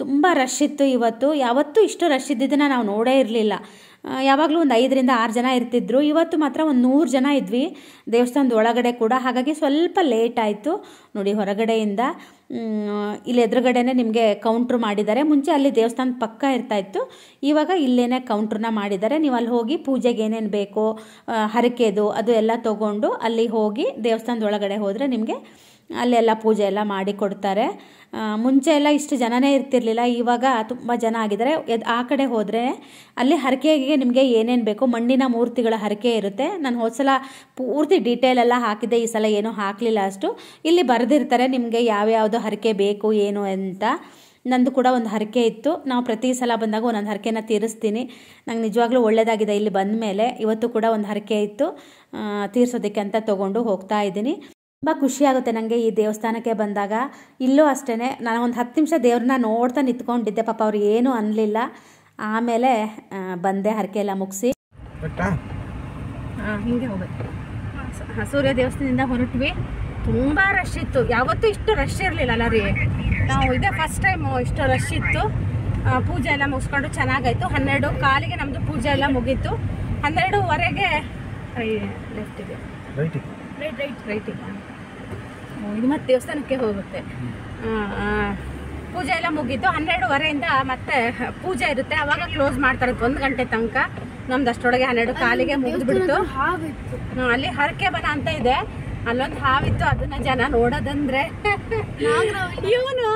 ತುಂಬ ರಶ್ ಇತ್ತು ಇವತ್ತು ಯಾವತ್ತೂ ಇಷ್ಟು ರಶ್ ಇದ್ದಿದ್ದನ್ನು ನಾವು ನೋಡೇ ಇರಲಿಲ್ಲ ಯಾವಾಗಲೂ ಒಂದು ಐದರಿಂದ ಆರು ಜನ ಇರ್ತಿದ್ರು ಇವತ್ತು ಮಾತ್ರ ಒಂದು ನೂರು ಜನ ಇದ್ವಿ ದೇವಸ್ಥಾನದ ಒಳಗಡೆ ಕೂಡ ಹಾಗಾಗಿ ಸ್ವಲ್ಪ ಲೇಟ್ ಆಯಿತು ನೋಡಿ ಹೊರಗಡೆಯಿಂದ ಇಲ್ಲಿ ಎದುರುಗಡೆನೇ ನಿಮಗೆ ಕೌಂಟ್ರ್ ಮಾಡಿದ್ದಾರೆ ಮುಂಚೆ ಅಲ್ಲಿ ದೇವಸ್ಥಾನದ ಪಕ್ಕ ಇತ್ತು ಇವಾಗ ಇಲ್ಲೇನೆ ಕೌಂಟ್ರನ್ನ ಮಾಡಿದ್ದಾರೆ ನೀವು ಅಲ್ಲಿ ಹೋಗಿ ಪೂಜೆಗೆ ಏನೇನು ಬೇಕೋ ಹರಕೆದು ಅದು ಎಲ್ಲ ತೊಗೊಂಡು ಅಲ್ಲಿ ಹೋಗಿ ದೇವಸ್ಥಾನದ ಒಳಗಡೆ ಹೋದರೆ ನಿಮಗೆ ಅಲ್ಲೆಲ್ಲ ಪೂಜೆ ಎಲ್ಲ ಮಾಡಿ ಕೊಡ್ತಾರೆ ಮುಂಚೆ ಎಲ್ಲ ಇಷ್ಟು ಜನನೇ ಇರ್ತಿರ್ಲಿಲ್ಲ ಇವಾಗ ತುಂಬ ಜನ ಆಗಿದ್ದಾರೆ ಆ ಕಡೆ ಹೋದರೆ ಅಲ್ಲಿ ಹರಕೆಗೆ ನಿಮಗೆ ಏನೇನು ಬೇಕು ಮಣ್ಣಿನ ಮೂರ್ತಿಗಳ ಹರಕೆ ಇರುತ್ತೆ ನಾನು ಹೋದ್ಸಲ ಪೂರ್ತಿ ಡೀಟೇಲ್ ಎಲ್ಲ ಹಾಕಿದ್ದೆ ಈ ಸಲ ಏನೂ ಹಾಕಲಿಲ್ಲ ಅಷ್ಟು ಇಲ್ಲಿ ಬರೆದಿರ್ತಾರೆ ನಿಮಗೆ ಯಾವ್ಯಾವುದು ಹರಕೆ ಬೇಕು ಏನು ಅಂತ ನಂದು ಕೂಡ ಒಂದು ಹರಕೆ ಇತ್ತು ನಾವು ಪ್ರತಿ ಸಲ ಬಂದಾಗ ಒಂದೊಂದು ಹರಕೆನ ತೀರಿಸ್ತೀನಿ ನಂಗೆ ನಿಜವಾಗ್ಲೂ ಒಳ್ಳೆಯದಾಗಿದೆ ಇಲ್ಲಿ ಬಂದ ಮೇಲೆ ಇವತ್ತು ಕೂಡ ಒಂದು ಹರಕೆ ಇತ್ತು ತೀರಿಸೋದಕ್ಕೆ ಅಂತ ತೊಗೊಂಡು ಹೋಗ್ತಾ ಇದ್ದೀನಿ ತುಂಬ ಖುಷಿಯಾಗುತ್ತೆ ನನಗೆ ಈ ದೇವಸ್ಥಾನಕ್ಕೆ ಬಂದಾಗ ಇಲ್ಲೂ ಅಷ್ಟೇ ನಾನು ಒಂದು ಹತ್ತು ನಿಮಿಷ ದೇವ್ರನ್ನ ನೋಡ್ತಾ ನಿಂತ್ಕೊಂಡಿದ್ದೆ ಪಾಪ ಅವ್ರು ಏನೂ ಅನ್ನಲಿಲ್ಲ ಆಮೇಲೆ ಬಂದೆ ಹರಕೆ ಎಲ್ಲ ಮುಗಿಸಿ ಸೂರ್ಯ ದೇವಸ್ಥಾನದಿಂದ ಹೊರಟ್ವಿ ತುಂಬ ರಶ್ ಇತ್ತು ಯಾವತ್ತೂ ಇಷ್ಟು ರಶ್ ಇರಲಿಲ್ಲ ಅಲ್ಲ ರೀ ನಾವು ಇದೇ ಫಸ್ಟ್ ಟೈಮ್ ಇಷ್ಟು ರಶ್ ಇತ್ತು ಪೂಜೆ ಎಲ್ಲ ಮುಗಿಸ್ಕೊಂಡು ಚೆನ್ನಾಗಾಯ್ತು ಹನ್ನೆರಡು ಕಾಲಿಗೆ ನಮ್ಮದು ಪೂಜೆ ಎಲ್ಲ ಮುಗೀತು ಹನ್ನೆರಡುವರೆಗೆ ಲೆಫ್ಟಿಗೆ ರೈಟ್ ರೈಟ್ ರೈಟಿಗೆ ಇದು ಮತ್ತೆ ದೇವಸ್ಥಾನಕ್ಕೆ ಹೋಗುತ್ತೆ ಪೂಜೆ ಎಲ್ಲ ಮುಗೀತು ಹನ್ನೆರಡುವರೆಯಿಂದ ಮತ್ತೆ ಪೂಜೆ ಇರುತ್ತೆ ಅವಾಗ ಕ್ಲೋಸ್ ಮಾಡ್ತಾರೆ ಒಂದು ಗಂಟೆ ತನಕ ನಮ್ದು ಅಷ್ಟೊಳಗೆ ಹನ್ನೆರಡು ಕಾಲಿಗೆ ಬಿಡ್ತು ಅಲ್ಲಿ ಹರಕೆ ಬನ ಅಂತ ಇದೆ ಅಲ್ಲೊಂದು ಹಾವಿತ್ತು ಅದನ್ನ ಜನ ನೋಡೋದಂದ್ರೆ ಇವನು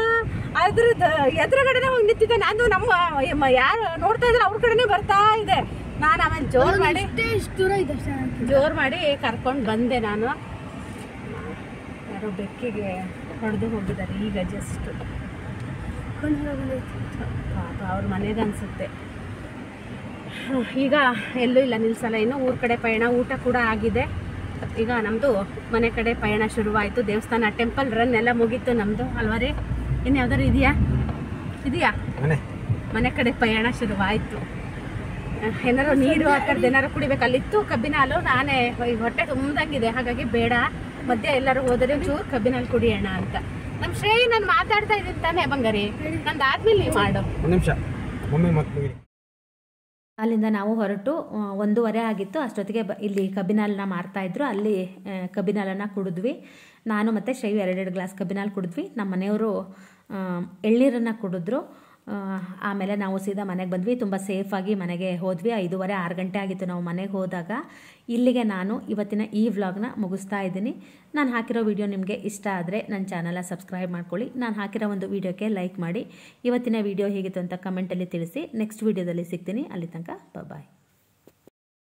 ಅದ್ರದ್ದು ಎದುರುಗಡೆನೆ ಹೋಗಿ ನಿಂತಿದ್ದೆ ನಾನು ನಮ್ಮ ಯಾರು ನೋಡ್ತಾ ಇದ್ರೆ ಅವ್ರ ಕಡೆನೆ ಬರ್ತಾ ಇದೆ ನಾನು ಅವನ್ ಜೋರ್ ಮಾಡಿ ಜೋರ್ ಮಾಡಿ ಕರ್ಕೊಂಡು ಬಂದೆ ನಾನು ಬೆಕ್ಕಿಗೆ ಹೊಡೆದು ಹೋಗಿದ್ದಾರೆ ಈಗ ಜಸ್ಟ್ ಪಾಪ ಅವ್ರ ಮನೆಗೆ ಅನಿಸುತ್ತೆ ಈಗ ಎಲ್ಲೂ ಇಲ್ಲ ನಿಲ್ಸಲ್ಲ ಇನ್ನು ಊರ ಕಡೆ ಪಯಣ ಊಟ ಕೂಡ ಆಗಿದೆ ಈಗ ನಮ್ಮದು ಮನೆ ಕಡೆ ಪಯಣ ಶುರುವಾಯಿತು ದೇವಸ್ಥಾನ ಟೆಂಪಲ್ ರನ್ ಎಲ್ಲ ಮುಗೀತು ನಮ್ಮದು ಅಲ್ವಾ ಇನ್ನು ಯಾವ್ದಾರು ಇದೆಯಾ ಇದೆಯಾ ಮನೆ ಕಡೆ ಪಯಣ ಶುರುವಾಯಿತು ಏನಾರು ನೀರು ಆ ಕಡೆ ಏನಾರು ಕುಡಿಬೇಕು ಅಲ್ಲಿತ್ತು ಕಬ್ಬಿನ ಹಾಲು ನಾನೇ ಹೊಟ್ಟೆ ತುಂಬದಂಗಿದೆ ಹಾಗಾಗಿ ಬೇಡ ಮಧ್ಯ ಎಲ್ಲರೂ ಹೋದರೆ ಒಂಚೂರು ಕಬ್ಬಿನಲ್ಲಿ ಕುಡಿಯೋಣ ಅಂತ ನಮ್ಮ ಶ್ರೇಯ ನಾನು ಮಾತಾಡ್ತಾ ಇದ್ದೀನಿ ತಾನೆ ಬಂಗಾರಿ ನಂದು ಆದ್ಮೇಲೆ ನೀವು ಮಾಡು ನಿಮಿಷ ಮಮ್ಮಿ ಮತ್ತೆ ಅಲ್ಲಿಂದ ನಾವು ಹೊರಟು ಒಂದೂವರೆ ಆಗಿತ್ತು ಅಷ್ಟೊತ್ತಿಗೆ ಬ ಇಲ್ಲಿ ಕಬ್ಬಿನಾಲನ್ನ ಮಾರ್ತಾ ಮಾರ್ತಾಯಿದ್ರು ಅಲ್ಲಿ ಕಬ್ಬಿನಾಲನ್ನ ಕುಡಿದ್ವಿ ನಾನು ಮತ್ತು ಶೈವ್ ಎರಡೆರಡು ಗ್ಲಾಸ್ ಕಬ್ಬಿನಾಲ್ ಕುಡಿದ್ವಿ ನಮ್ಮ ಮನೆಯವರು ಎಳ್ನೀರನ್ನು ಕುಡಿದ್ರು ಆಮೇಲೆ ನಾವು ಸೀದಾ ಮನೆಗೆ ಬಂದ್ವಿ ತುಂಬ ಸೇಫಾಗಿ ಮನೆಗೆ ಹೋದ್ವಿ ಐದೂವರೆ ಆರು ಗಂಟೆ ಆಗಿತ್ತು ನಾವು ಮನೆಗೆ ಹೋದಾಗ ಇಲ್ಲಿಗೆ ನಾನು ಇವತ್ತಿನ ಈ ವ್ಲಾಗ್ನ ಮುಗಿಸ್ತಾ ಇದ್ದೀನಿ ನಾನು ಹಾಕಿರೋ ವೀಡಿಯೋ ನಿಮಗೆ ಇಷ್ಟ ಆದರೆ ನನ್ನ ಚಾನಲ ಸಬ್ಸ್ಕ್ರೈಬ್ ಮಾಡ್ಕೊಳ್ಳಿ ನಾನು ಹಾಕಿರೋ ಒಂದು ವಿಡಿಯೋಕ್ಕೆ ಲೈಕ್ ಮಾಡಿ ಇವತ್ತಿನ ವಿಡಿಯೋ ಹೇಗಿತ್ತು ಅಂತ ಕಮೆಂಟಲ್ಲಿ ತಿಳಿಸಿ ನೆಕ್ಸ್ಟ್ ವಿಡಿಯೋದಲ್ಲಿ ಸಿಗ್ತೀನಿ ಅಲ್ಲಿ ತನಕ ಬಾಯ್